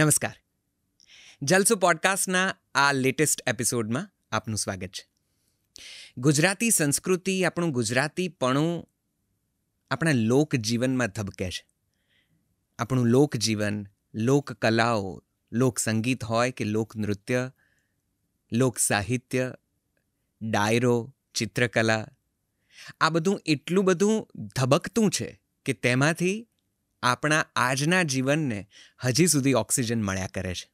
નમસ્કાર જલસો પોડકાસ્ટના આ લેટેસ્ટ એપિસોડમાં આપનું સ્વાગત છે ગુજરાતી સંસ્કૃતિ આપણું ગુજરાતીપણું આપણા લોકજીવનમાં ધબકે છે આપણું લોકજીવન લોક કલાઓ લોક સંગીત હોય કે લોક નૃત્ય લોક સાહિત્ય ડાયરો ચિત્રકલા આ બધું એટલું બધું ધબકતું છે કે તેમાંથી આપણા આજના જીવનને હજી સુધી ઓક્સિજન મળ્યા કરે છે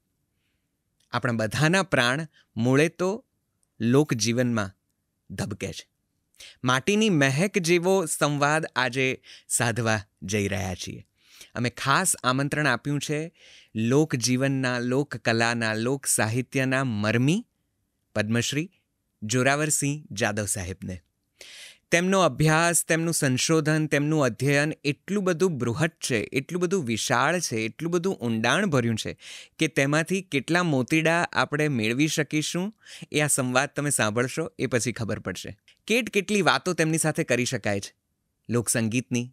આપણા બધાના પ્રાણ મૂળે તો લોકજીવનમાં ધબકે છે માટીની મહેક જેવો સંવાદ આજે સાધવા જઈ રહ્યા છીએ અમે ખાસ આમંત્રણ આપ્યું છે લોકજીવનના લોકકલાના લોક સાહિત્યના મરમી પદ્મશ્રી જોરાવરસિંહ જાદવ સાહેબને તેમનો અભ્યાસ તેમનું સંશોધન તેમનું અધ્યયન એટલું બધું બૃહદ છે એટલું બધું વિશાળ છે એટલું બધું ઊંડાણભર્યું છે કે તેમાંથી કેટલા મોતીડા આપણે મેળવી શકીશું એ આ સંવાદ તમે સાંભળશો એ પછી ખબર પડશે કેટ કેટલી વાતો તેમની સાથે કરી શકાય છે લોકસંગીતની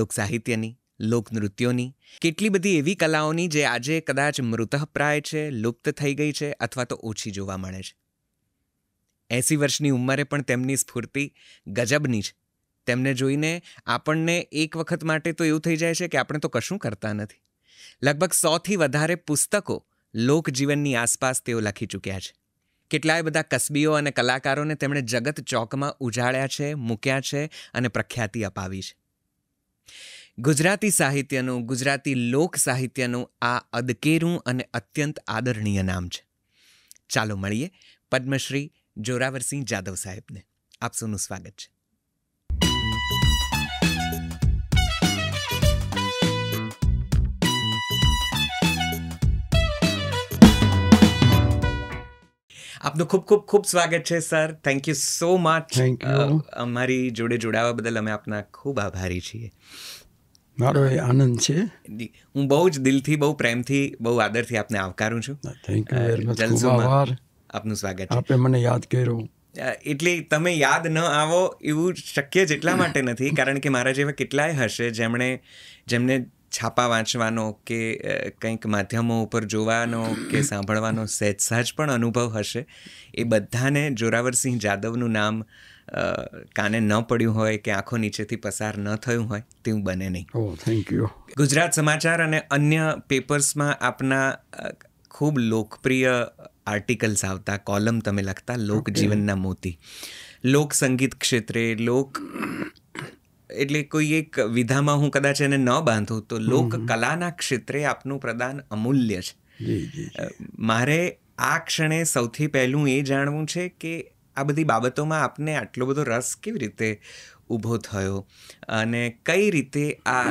લોકસાહિત્યની લોકનૃત્યોની કેટલી બધી એવી કલાઓની જે આજે કદાચ મૃતઃપ્રાય છે લુપ્ત થઈ ગઈ છે અથવા તો ઓછી જોવા મળે છે એંસી વર્ષની ઉંમરે પણ તેમની સ્ફૂર્તિ ગજબની છે તેમને જોઈને આપણને એક વખત માટે તો એવું થઈ જાય છે કે આપણે તો કશું કરતા નથી લગભગ સોથી વધારે પુસ્તકો લોકજીવનની આસપાસ તેઓ લખી ચૂક્યા છે કેટલાય બધા કસબીઓ અને કલાકારોને તેમણે જગત ચોકમાં ઉજાળ્યા છે મૂક્યા છે અને પ્રખ્યાતિ અપાવી છે ગુજરાતી સાહિત્યનું ગુજરાતી લોક સાહિત્યનું આ અદકેરું અને અત્યંત આદરણીય નામ છે ચાલો મળીએ પદ્મશ્રી જોરાવરસિંહ જાદવ સાહેબને આપ સૌનું સ્વાગત છે આપનું ખૂબ ખૂબ ખૂબ સ્વાગત છે sir thank you so much અમારી જોડે જોડાવા બદલ અમે આપના ખૂબ આભારી છીએ મારો એ આનંદ છે હું બહુ જ દિલથી બહુ પ્રેમથી બહુ આદરથી આપને આવકારું છું થેન્ક યુ વેરી મચ આપનું સ્વાગત છે આપે મને યાદ કર્યો એટલે તમે યાદ ન આવો એવું શક્ય જેટલા માટે નથી કારણ કે મારા જેવા કેટલાય હશે જેમણે જેમને છાપા વાંચવાનો કે કંઈક માધ્યમો ઉપર જોવાનો કે સાંભળવાનો સહેજ સહજ પણ અનુભવ હશે એ બધાને જોરાવરસિંહ જાદવનું નામ કાને ન પડ્યું હોય કે આંખો નીચેથી પસાર ન થયું હોય તેવું બને નહીં થેન્ક યુ ગુજરાત સમાચાર અને અન્ય પેપર્સમાં આપના ખૂબ લોકપ્રિય આર્ટિકલ્સ આવતા કોલમ તમે લખતા લોકજીવનના મોતી લોક સંગીત ક્ષેત્રે લોક એટલે કોઈ એક વિધામાં હું કદાચ એને ન બાંધું તો લોક કલાના ક્ષેત્રે આપનું પ્રદાન અમૂલ્ય છે મારે આ ક્ષણે સૌથી પહેલું એ જાણવું છે કે આ બધી બાબતોમાં આપને આટલો બધો રસ કેવી રીતે ઊભો થયો અને કઈ રીતે આ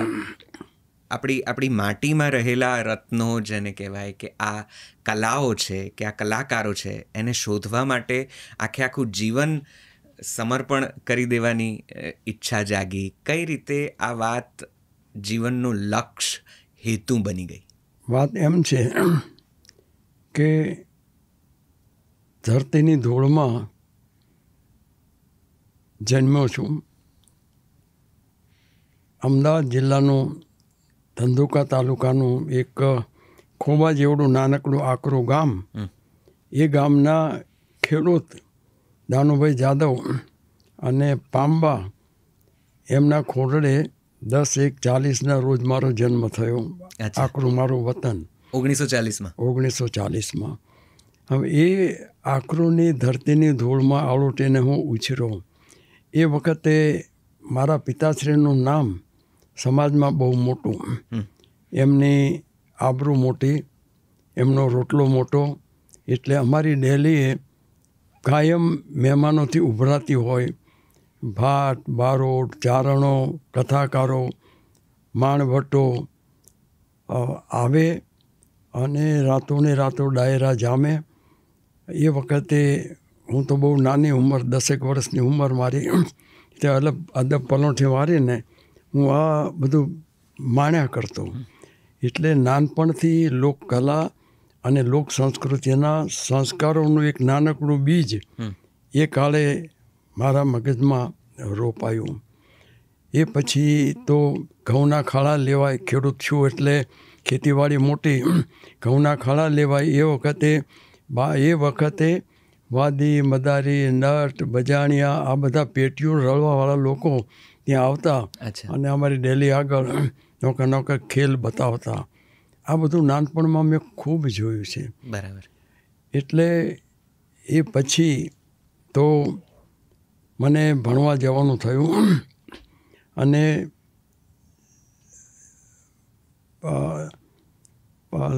આપણી આપણી માટીમાં રહેલા રત્નો જેને કહેવાય કે આ કલાઓ છે કે આ કલાકારો છે એને શોધવા માટે આખે આખું જીવન સમર્પણ કરી દેવાની ઈચ્છા જાગી કઈ રીતે આ વાત જીવનનું લક્ષ્ય હેતુ બની ગઈ વાત એમ છે કે ધરતીની ધૂળમાં જન્મ્યો છું અમદાવાદ જિલ્લાનું ધંધુકા તાલુકાનું એક ખોબા જેવડું નાનકડું આકરું ગામ એ ગામના ખેડૂત દાનુભાઈ જાદવ અને પાંબા એમના ખોરડે દસ એક ચાલીસના રોજ મારો જન્મ થયો આકરું મારું વતન ઓગણીસો ચાલીસમાં ઓગણીસો ચાલીસમાં હવે એ આકરોની ધરતીની ધૂળમાં આળોટીને હું ઉછેરો એ વખતે મારા પિતાશ્રીનું નામ સમાજમાં બહુ મોટું એમની આબરૂ મોટી એમનો રોટલો મોટો એટલે અમારી ડેલી કાયમ મહેમાનોથી ઉભરાતી હોય ભાત બારોટ ચારણો કથાકારો માણભટ્ટો આવે અને રાતોને રાતો ડાયરા જામે એ વખતે હું તો બહુ નાની ઉંમર દસેક વર્ષની ઉંમર મારી તે અલગ અદબ પલોઠી મારીને હું આ બધું માણ્યા કરતો એટલે નાનપણથી લોકકલા અને લોક સંસ્કૃતિના સંસ્કારોનું એક નાનકડું બીજ એ કાળે મારા મગજમાં રોપાયું એ પછી તો ઘઉંના ખાડા લેવાય ખેડૂત છું એટલે ખેતીવાડી મોટી ઘઉંના ખાડા લેવાય એ વખતે બા એ વખતે વાદી મદારી નટ બજાણિયા આ બધા પેટીઓ રળવાવાળા લોકો ત્યાં આવતા અને અમારી ડેલી આગળ નોકર નોકર ખેલ બતાવતા આ બધું નાનપણમાં મેં ખૂબ જોયું છે બરાબર એટલે એ પછી તો મને ભણવા જવાનું થયું અને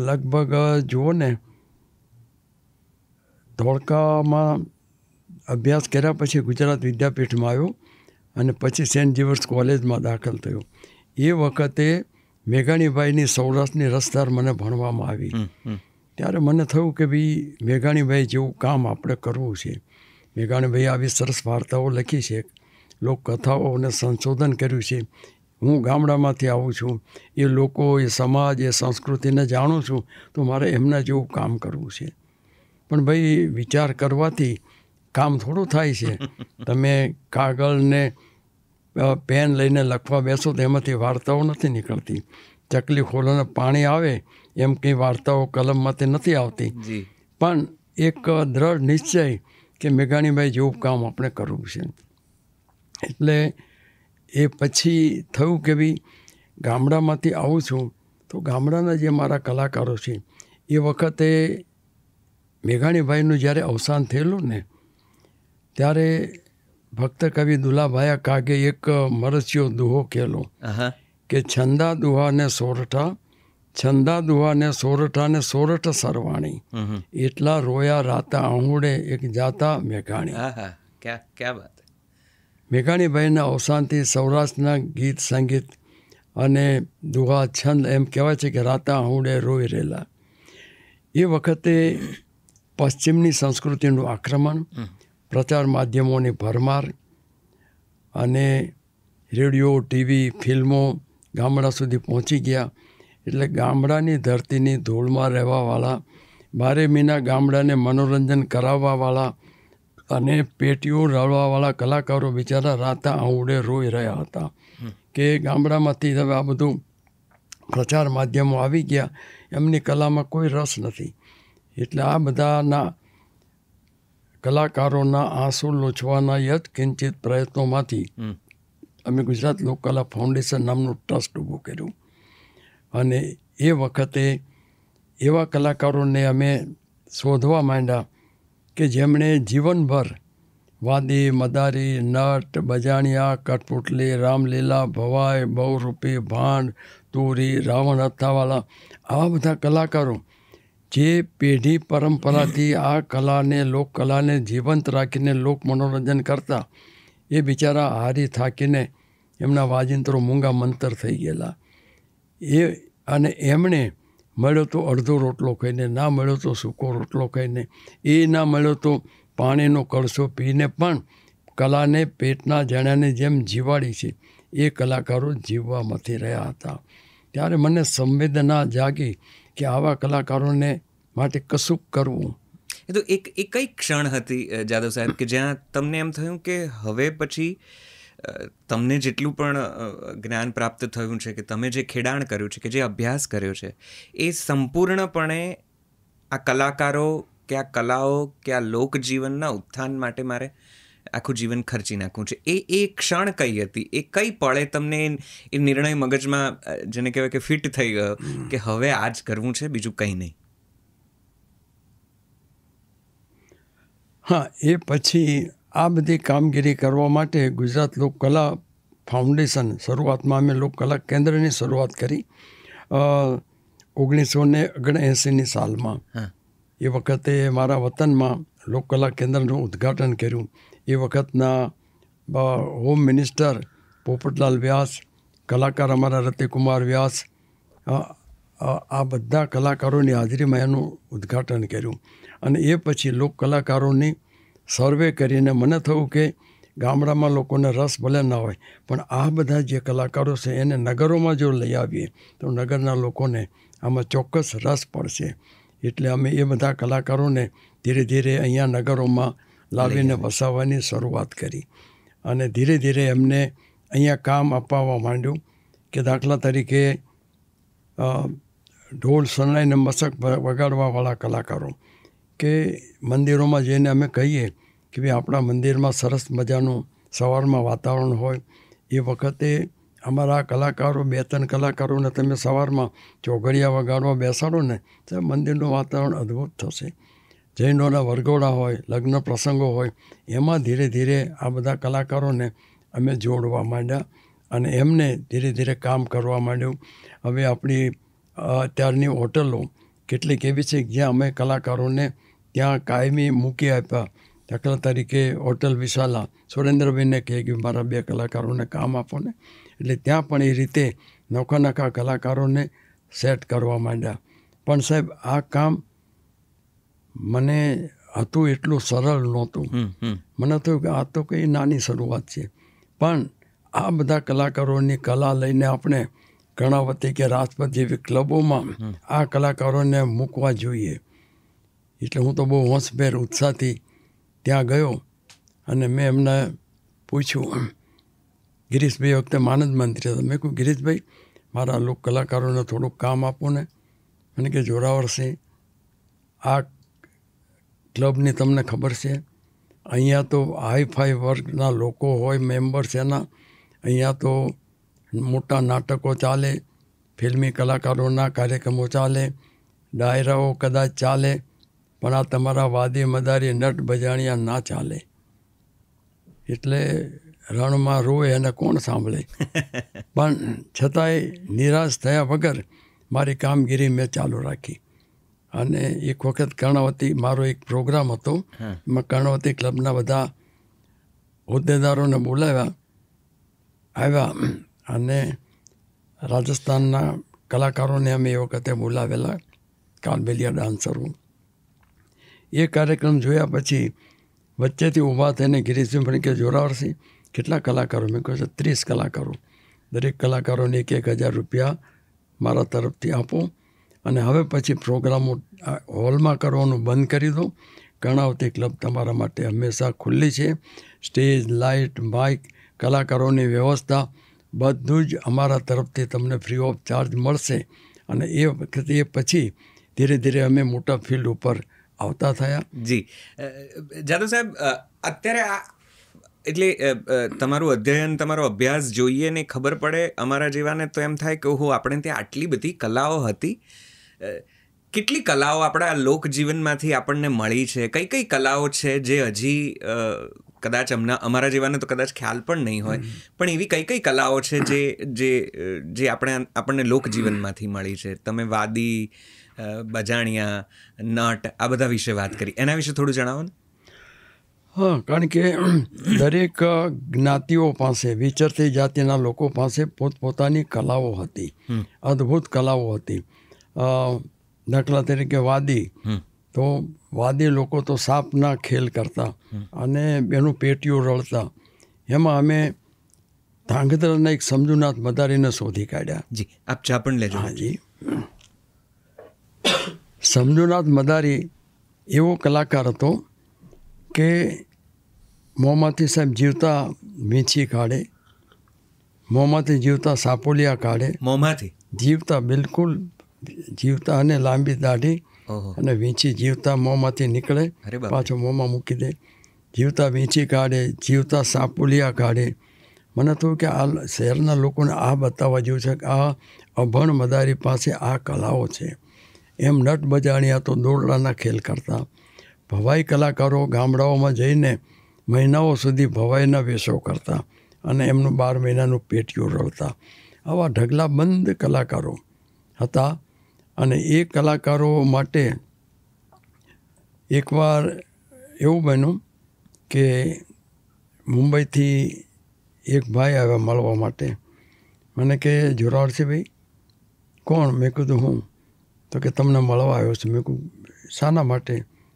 લગભગ જુઓ ને ધોળકામાં અભ્યાસ કર્યા પછી ગુજરાત વિદ્યાપીઠમાં આવ્યો અને પછી સેન્ટ જીવર્સ કોલેજમાં દાખલ થયો એ વખતે મેઘાણીભાઈની સૌરાષ્ટ્રની રસદાર મને ભણવામાં આવી ત્યારે મને થયું કે ભાઈ મેઘાણીભાઈ જેવું કામ આપણે કરવું છે મેઘાણીભાઈ આવી સરસ વાર્તાઓ લખી છે લોકકથાઓ અને સંશોધન કર્યું છે હું ગામડામાંથી આવું છું એ લોકો એ સમાજ એ સંસ્કૃતિને જાણું છું તો મારે એમના જેવું કામ કરવું છે પણ ભાઈ વિચાર કરવાથી કામ થોડું થાય છે તમે કાગળને પેન લઈને લખવા બેસો તો એમાંથી વાર્તાઓ નથી નીકળતી ચકલી ખોલોને પાણી આવે એમ કંઈ વાર્તાઓ કલમમાંથી નથી આવતી પણ એક દ્રઢ નિશ્ચય કે મેઘાણીભાઈ જેવું કામ આપણે કરવું છે એટલે એ પછી થયું કે ભાઈ ગામડામાંથી આવું છું તો ગામડાના જે મારા કલાકારો છે એ વખતે મેઘાણીભાઈનું જ્યારે અવસાન થયેલું ને ત્યારે ભક્ત કવિ દુલાભાયા કાગે એક મરસ્યો દુહો કહેલો કે છંદા દુહા ને સોરઠા છંદા દુહાને સોરઠાને સોરઠ સરવાણી એટલા રોયા રાતા આહુડે એક જાતા મેઘાણી મેઘાણીભાઈના અવસાનથી સૌરાષ્ટ્રના ગીત સંગીત અને દુહા છંદ એમ કહેવાય છે કે રાતા આહુડે રોઈ રહેલા એ વખતે પશ્ચિમની સંસ્કૃતિનું આક્રમણ પ્રચાર માધ્યમોની ભરમાર અને રેડિયો ટીવી ફિલ્મો ગામડા સુધી પહોંચી ગયા એટલે ગામડાની ધરતીની ધૂળમાં રહેવાવાળા બારે મહિના ગામડાને મનોરંજન કરાવવાવાળા અને પેટીઓ રળવાવાળા કલાકારો બિચારા રાતા આંવડે રોઈ રહ્યા હતા કે ગામડામાંથી હવે આ બધું પ્રચાર માધ્યમો આવી ગયા એમની કલામાં કોઈ રસ નથી એટલે આ બધાના કલાકારોના આંસુ લોચવાના કિંચિત પ્રયત્નોમાંથી અમે ગુજરાત લોકકલા ફાઉન્ડેશન નામનું ટ્રસ્ટ ઊભું કર્યું અને એ વખતે એવા કલાકારોને અમે શોધવા માંડ્યા કે જેમણે જીવનભર વાદી મદારી નટ બજાણિયા કઠપુટલી રામલીલા ભવાઈ બહુરૂપી ભાંડ તુરી રાવણ હથાવાલા આવા બધા કલાકારો જે પેઢી પરંપરાથી આ કલાને લોક કલાને જીવંત રાખીને લોક મનોરંજન કરતા એ બિચારા હારી થાકીને એમના વાજિંત્રો મૂંગા મંતર થઈ ગયેલા એ અને એમણે મળ્યો તો અડધો રોટલો ખાઈને ના મળ્યો તો સૂકો રોટલો ખાઈને એ ના મળ્યો તો પાણીનો કળશો પીને પણ કલાને પેટના જણાની જેમ જીવાડી છે એ કલાકારો જીવવા જીવવામાંથી રહ્યા હતા ત્યારે મને સંવેદના જાગી કે આવા કલાકારોને માટે કશુંક કરવું એ તો એક એક કઈ ક્ષણ હતી જાદવ સાહેબ કે જ્યાં તમને એમ થયું કે હવે પછી તમને જેટલું પણ જ્ઞાન પ્રાપ્ત થયું છે કે તમે જે ખેડાણ કર્યું છે કે જે અભ્યાસ કર્યો છે એ સંપૂર્ણપણે આ કલાકારો કે આ કલાઓ કે આ લોકજીવનના ઉત્થાન માટે મારે આખું જીવન ખર્ચી નાખવું છે એ એ ક્ષણ કઈ હતી એ કઈ પળે તમને એ નિર્ણય મગજમાં જેને કહેવાય કે ફિટ થઈ ગયો કે હવે આ જ કરવું છે બીજું કંઈ નહીં હા એ પછી આ બધી કામગીરી કરવા માટે ગુજરાત લોકકલા ફાઉન્ડેશન શરૂઆતમાં અમે લોકકલા કેન્દ્રની શરૂઆત કરી ઓગણીસો ને ઓગણએંસીની સાલમાં એ વખતે મારા વતનમાં લોકકલા કેન્દ્રનું ઉદ્ઘાટન કર્યું એ વખતના હોમ મિનિસ્ટર પોપટલાલ વ્યાસ કલાકાર અમારા રતિકુમાર વ્યાસ આ બધા કલાકારોની હાજરીમાં એનું ઉદ્ઘાટન કર્યું અને એ પછી લોક કલાકારોની સર્વે કરીને મને થયું કે ગામડામાં લોકોને રસ ભલે ના હોય પણ આ બધા જે કલાકારો છે એને નગરોમાં જો લઈ આવીએ તો નગરના લોકોને આમાં ચોક્કસ રસ પડશે એટલે અમે એ બધા કલાકારોને ધીરે ધીરે અહીંયા નગરોમાં લાવીને વસાવવાની શરૂઆત કરી અને ધીરે ધીરે એમને અહીંયા કામ અપાવવા માંડ્યું કે દાખલા તરીકે ઢોલ શરણાઈને મશક વગાડવાવાળા કલાકારો કે મંદિરોમાં જઈને અમે કહીએ કે ભાઈ આપણા મંદિરમાં સરસ મજાનું સવારમાં વાતાવરણ હોય એ વખતે અમારા કલાકારો બે ત્રણ કલાકારોને તમે સવારમાં ચોઘડિયા વગાડવા બેસાડો ને તો મંદિરનું વાતાવરણ અદ્ભુત થશે જૈનોના વરઘોડા હોય લગ્ન પ્રસંગો હોય એમાં ધીરે ધીરે આ બધા કલાકારોને અમે જોડવા માંડ્યા અને એમને ધીરે ધીરે કામ કરવા માંડ્યું હવે આપણી અત્યારની હોટલો કેટલીક એવી છે જ્યાં અમે કલાકારોને ત્યાં કાયમી મૂકી આપ્યા દાખલા તરીકે હોટલ વિશાલા સુરેન્દ્રબેનને કહે કે મારા બે કલાકારોને કામ આપો ને એટલે ત્યાં પણ એ રીતે નોખા નખા કલાકારોને સેટ કરવા માંડ્યા પણ સાહેબ આ કામ મને હતું એટલું સરળ નહોતું મને થયું કે આ તો કંઈ નાની શરૂઆત છે પણ આ બધા કલાકારોની કલા લઈને આપણે કર્ણાવતી કે રાજપથ જેવી ક્લબોમાં આ કલાકારોને મૂકવા જોઈએ એટલે હું તો બહુ હોંશભેર ઉત્સાહથી ત્યાં ગયો અને મેં એમને પૂછ્યું ગિરીશભાઈ વખતે માનદ મંત્રી હતા મેં કહ્યું ગિરીશભાઈ મારા લોક કલાકારોને થોડુંક કામ આપો ને મને કે જોરાવરસિંહ આ ક્લબની તમને ખબર છે અહીંયા તો હાઈ ફાઈ વર્ગના લોકો હોય મેમ્બર્સ એના અહીંયા તો મોટા નાટકો ચાલે ફિલ્મી કલાકારોના કાર્યક્રમો ચાલે ડાયરાઓ કદાચ ચાલે પણ આ તમારા વાદી મદારી નટ બજાણિયા ના ચાલે એટલે રણમાં રોવે એને કોણ સાંભળે પણ છતાંય નિરાશ થયા વગર મારી કામગીરી મેં ચાલુ રાખી અને એક વખત કર્ણાવતી મારો એક પ્રોગ્રામ હતો એમાં કર્ણવતી ક્લબના બધા હોદ્દેદારોને બોલાવ્યા આવ્યા અને રાજસ્થાનના કલાકારોને અમે એ વખતે બોલાવેલા કાલબેલિયા ડાન્સરો એ કાર્યક્રમ જોયા પછી વચ્ચેથી ઊભા થઈને ગિરીશભાઈ પણ કે જોરાવરસિંહ કેટલા કલાકારો મેં કહ્યું છે ત્રીસ કલાકારો દરેક કલાકારોને એક એક હજાર રૂપિયા મારા તરફથી આપું અને હવે પછી પ્રોગ્રામો હોલમાં કરવાનું બંધ કરી દો કર્ણાવતી ક્લબ તમારા માટે હંમેશા ખુલ્લી છે સ્ટેજ લાઇટ બાઇક કલાકારોની વ્યવસ્થા બધું જ અમારા તરફથી તમને ફ્રી ઓફ ચાર્જ મળશે અને એ વખતે એ પછી ધીરે ધીરે અમે મોટા ફિલ્ડ ઉપર આવતા થયા જી જાદવ સાહેબ અત્યારે આ એટલે તમારું અધ્યયન તમારો અભ્યાસ જોઈએ ને ખબર પડે અમારા જેવાને તો એમ થાય કે હું આપણે ત્યાં આટલી બધી કલાઓ હતી કેટલી કલાઓ આપણા લોકજીવનમાંથી આપણને મળી છે કઈ કઈ કલાઓ છે જે હજી કદાચ અમના અમારા જેવાને તો કદાચ ખ્યાલ પણ નહીં હોય પણ એવી કઈ કઈ કલાઓ છે જે જે જે આપણે આપણને લોકજીવનમાંથી મળી છે તમે વાદી બજાણિયા નટ આ બધા વિશે વાત કરી એના વિશે થોડું જણાવો ને હા કારણ કે દરેક જ્ઞાતિઓ પાસે વિચરતી જાતિના લોકો પાસે પોતપોતાની કલાઓ હતી અદ્ભુત કલાઓ હતી દાખલા તરીકે વાદી તો વાદી લોકો તો સાપના ખેલ કરતા અને એનું પેટીઓ રળતા એમાં અમે ધાંગધ્રાના એક સમજુનાથ મદારીને શોધી કાઢ્યા જી આપ ચા પણ લેજો હાજી સમજુનાથ મદારી એવો કલાકાર હતો કે મોમાતી સાહેબ જીવતા વીંછી કાઢે મોંમાંથી જીવતા સાપોલિયા કાઢે મોંમાંથી જીવતા બિલકુલ જીવતા અને લાંબી દાઢી અને વીંછી જીવતા મોંમાંથી નીકળે પાછો મોંમાં મૂકી દે જીવતા વીંછી કાઢે જીવતા સાપુલિયા કાઢે મને થયું કે આ શહેરના લોકોને આ બતાવવા જેવું છે કે આ અભણ મદારી પાસે આ કલાઓ છે એમ નટ બજાણ્યા તો દોરડાના ખેલ કરતા ભવાઈ કલાકારો ગામડાઓમાં જઈને મહિનાઓ સુધી ભવાઈના વેશો કરતા અને એમનું બાર મહિનાનું પેટીઓ રળતા આવા ઢગલાબંધ કલાકારો હતા અને એ કલાકારો માટે એકવાર એવું બન્યું કે મુંબઈથી એક ભાઈ આવ્યા મળવા માટે મને કે જોરાવરસી ભાઈ કોણ મેં કીધું હું તો કે તમને મળવા આવ્યો છું મેં કહું શાના માટે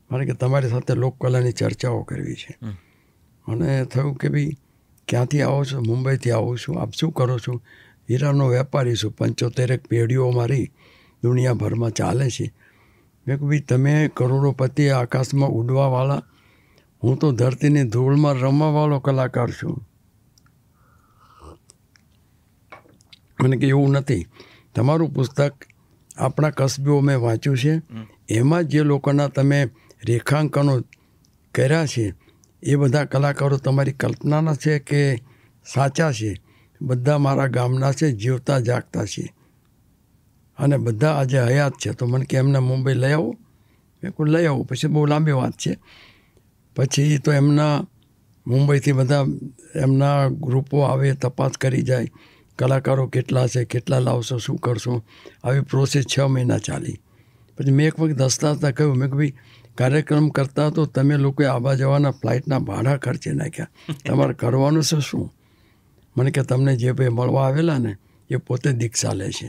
મારે કે તમારી સાથે લોકકલાની ચર્ચાઓ કરવી છે મને થયું કે ભાઈ ક્યાંથી આવો છો મુંબઈથી આવું છું આપ શું કરો છો હીરાનો વેપારી છું પંચોતેરેક પેઢીઓ મારી દુનિયાભરમાં ચાલે છે મેં કહું ભાઈ તમે કરોડોપતિ આકાશમાં ઉડવાવાળા હું તો ધરતીને ધૂળમાં રમવાવાળો કલાકાર છું મને કે એવું નથી તમારું પુસ્તક આપણા કસબીઓ મેં વાંચ્યું છે એમાં જે લોકોના તમે રેખાંકનો કર્યા છે એ બધા કલાકારો તમારી કલ્પનાના છે કે સાચા છે બધા મારા ગામના છે જીવતા જાગતા છે અને બધા આજે હયાત છે તો મને કે એમને મુંબઈ લઈ આવો મેં કોઈ લઈ આવું પછી બહુ લાંબી વાત છે પછી તો એમના મુંબઈથી બધા એમના ગ્રુપો આવે તપાસ કરી જાય કલાકારો કેટલા છે કેટલા લાવશો શું કરશો આવી પ્રોસેસ છ મહિના ચાલી પછી મેં એક વખત દસ્તાવતા કહ્યું મેં કે ભાઈ કાર્યક્રમ કરતા તો તમે લોકો આવવા જવાના ફ્લાઇટના ભાડા ખર્ચે નાખ્યા તમારે કરવાનું છે શું મને કે તમને જે ભાઈ મળવા આવેલા ને એ પોતે દીક્ષા લે છે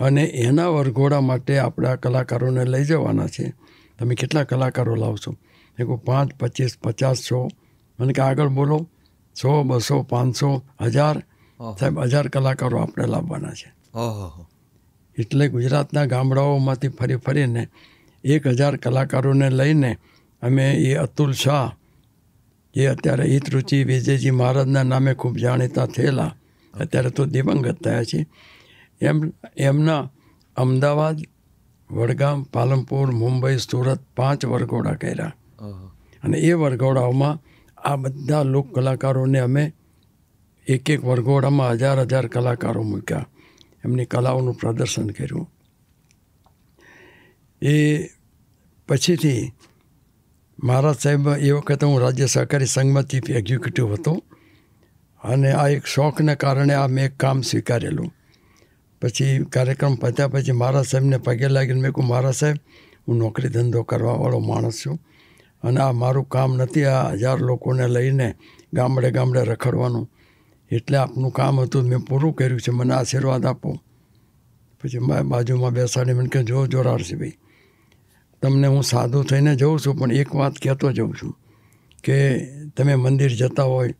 અને એના વરઘોડા માટે આપણા કલાકારોને લઈ જવાના છે તમે કેટલા કલાકારો લાવશો એ કહું પાંચ પચીસ પચાસ સો મને કે આગળ બોલો સો બસો પાંચસો હજાર સાહેબ હજાર કલાકારો આપણે લાવવાના છે એટલે ગુજરાતના ગામડાઓમાંથી ફરી ફરીને એક હજાર કલાકારોને લઈને અમે એ અતુલ શાહ એ અત્યારે હિતરુચિ વિજયજી મહારાજના નામે ખૂબ જાણીતા થયેલા અત્યારે તો દિવંગત થયા છે એમ એમના અમદાવાદ વડગામ પાલનપુર મુંબઈ સુરત પાંચ વરઘોડા કર્યા અને એ વરઘોડાઓમાં આ બધા લોક કલાકારોને અમે એક એક વરઘોડામાં હજાર હજાર કલાકારો મૂક્યા એમની કલાઓનું પ્રદર્શન કર્યું એ પછીથી મહારાજ સાહેબ એ વખતે હું રાજ્ય સહકારી સંઘમાં ચીફ એક્ઝિક્યુટિવ હતો અને આ એક શોખને કારણે આ મેં એક કામ સ્વીકારેલું પછી કાર્યક્રમ પત્યા પછી મારા સાહેબને પગે લાગીને મેં કહું મારા સાહેબ હું નોકરી ધંધો કરવાવાળો માણસ છું અને આ મારું કામ નથી આ હજાર લોકોને લઈને ગામડે ગામડે રખડવાનું એટલે આપનું કામ હતું મેં પૂરું કર્યું છે મને આશીર્વાદ આપો પછી મેં બાજુમાં બેસાડી મને કે જો જોરારસી ભાઈ તમને હું સાદું થઈને જઉં છું પણ એક વાત કહેતો જઉં છું કે તમે મંદિર જતા હોય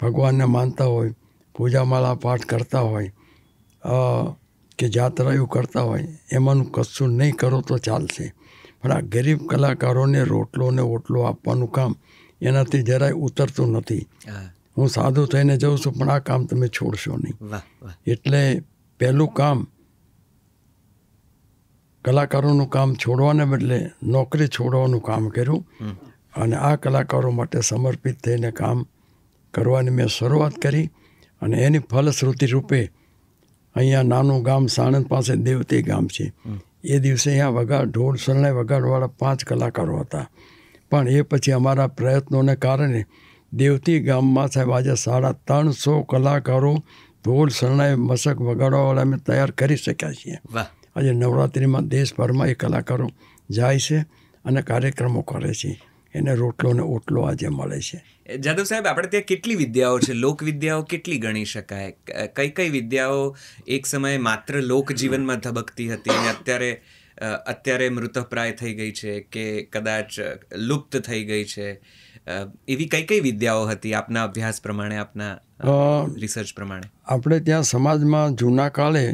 ભગવાનને માનતા હોય પૂજામાળા પાઠ કરતા હોય કે જાતરાયું કરતા હોય એમાંનું કશું નહીં કરો તો ચાલશે પણ આ ગરીબ કલાકારોને રોટલો ને ઓટલો આપવાનું કામ એનાથી જરાય ઉતરતું નથી હું સાધુ થઈને જઉં છું પણ આ કામ તમે છોડશો નહીં એટલે પહેલું કામ કલાકારોનું કામ છોડવાને બદલે નોકરી છોડવાનું કામ કર્યું અને આ કલાકારો માટે સમર્પિત થઈને કામ કરવાની મેં શરૂઆત કરી અને એની ફલશ્રુતિ રૂપે અહીંયા નાનું ગામ સાણંદ પાસે દેવતી ગામ છે એ દિવસે અહીંયા વગાડ ઢોલ શરણાઈ વગાડવાળા પાંચ કલાકારો હતા પણ એ પછી અમારા પ્રયત્નોને કારણે દેવતી ગામમાં સાહેબ આજે સાડા ત્રણસો કલાકારો ઢોલ શરણાઈ મશક વગાડવાવાળા અમે તૈયાર કરી શક્યા છીએ આજે નવરાત્રિમાં દેશભરમાં એ કલાકારો જાય છે અને કાર્યક્રમો કરે છે એને રોટલો ને ઓટલો આજે મળે છે જાદવ સાહેબ આપણે ત્યાં કેટલી વિદ્યાઓ છે લોક વિદ્યાઓ કેટલી ગણી શકાય કઈ કઈ વિદ્યાઓ એક સમયે માત્ર લોક જીવનમાં ધબકતી હતી અને અત્યારે અત્યારે મૃતપ્રાય થઈ ગઈ છે કે કદાચ લુપ્ત થઈ ગઈ છે એવી કઈ કઈ વિદ્યાઓ હતી આપના અભ્યાસ પ્રમાણે આપના રિસર્ચ પ્રમાણે આપણે ત્યાં સમાજમાં જૂના કાળે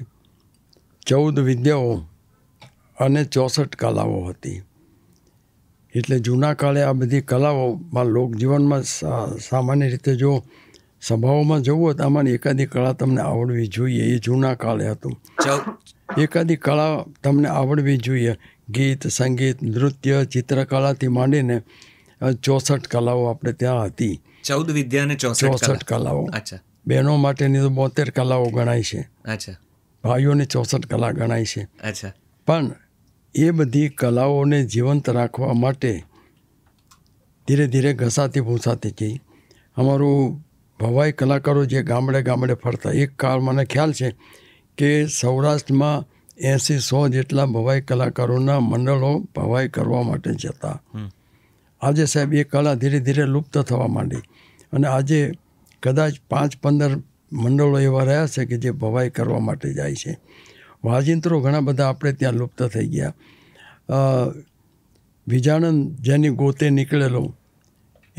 ચૌદ વિદ્યાઓ અને ચોસઠ કલાઓ હતી એટલે જૂના કાળે આ બધી કલાઓમાં લોકજીવનમાં સામાન્ય રીતે જો સભાઓમાં જવું હોય તો આમાંની એકાદી કળા તમને આવડવી જોઈએ એ જૂના કાળે હતું એકાદી કળા તમને આવડવી જોઈએ ગીત સંગીત નૃત્ય ચિત્રકલાથી માંડીને ચોસઠ કલાઓ આપણે ત્યાં હતી ચૌદ વિદ્યા ચોસઠ કલાઓ બહેનો માટેની તો બોતેર કલાઓ ગણાય છે ભાઈઓની ચોસઠ કલા ગણાય છે પણ એ બધી કલાઓને જીવંત રાખવા માટે ધીરે ધીરે ઘસાતી ભૂસાતી ગઈ અમારું ભવાઈ કલાકારો જે ગામડે ગામડે ફરતા એક કાળ મને ખ્યાલ છે કે સૌરાષ્ટ્રમાં એંસી સો જેટલા ભવાઈ કલાકારોના મંડળો ભવાઈ કરવા માટે જતા આજે સાહેબ એ કલા ધીરે ધીરે લુપ્ત થવા માંડી અને આજે કદાચ પાંચ પંદર મંડળો એવા રહ્યા છે કે જે ભવાઈ કરવા માટે જાય છે વાજિંત્રો ઘણા બધા આપણે ત્યાં લુપ્ત થઈ ગયા વિજાણંદ જેની ગોતે નીકળેલો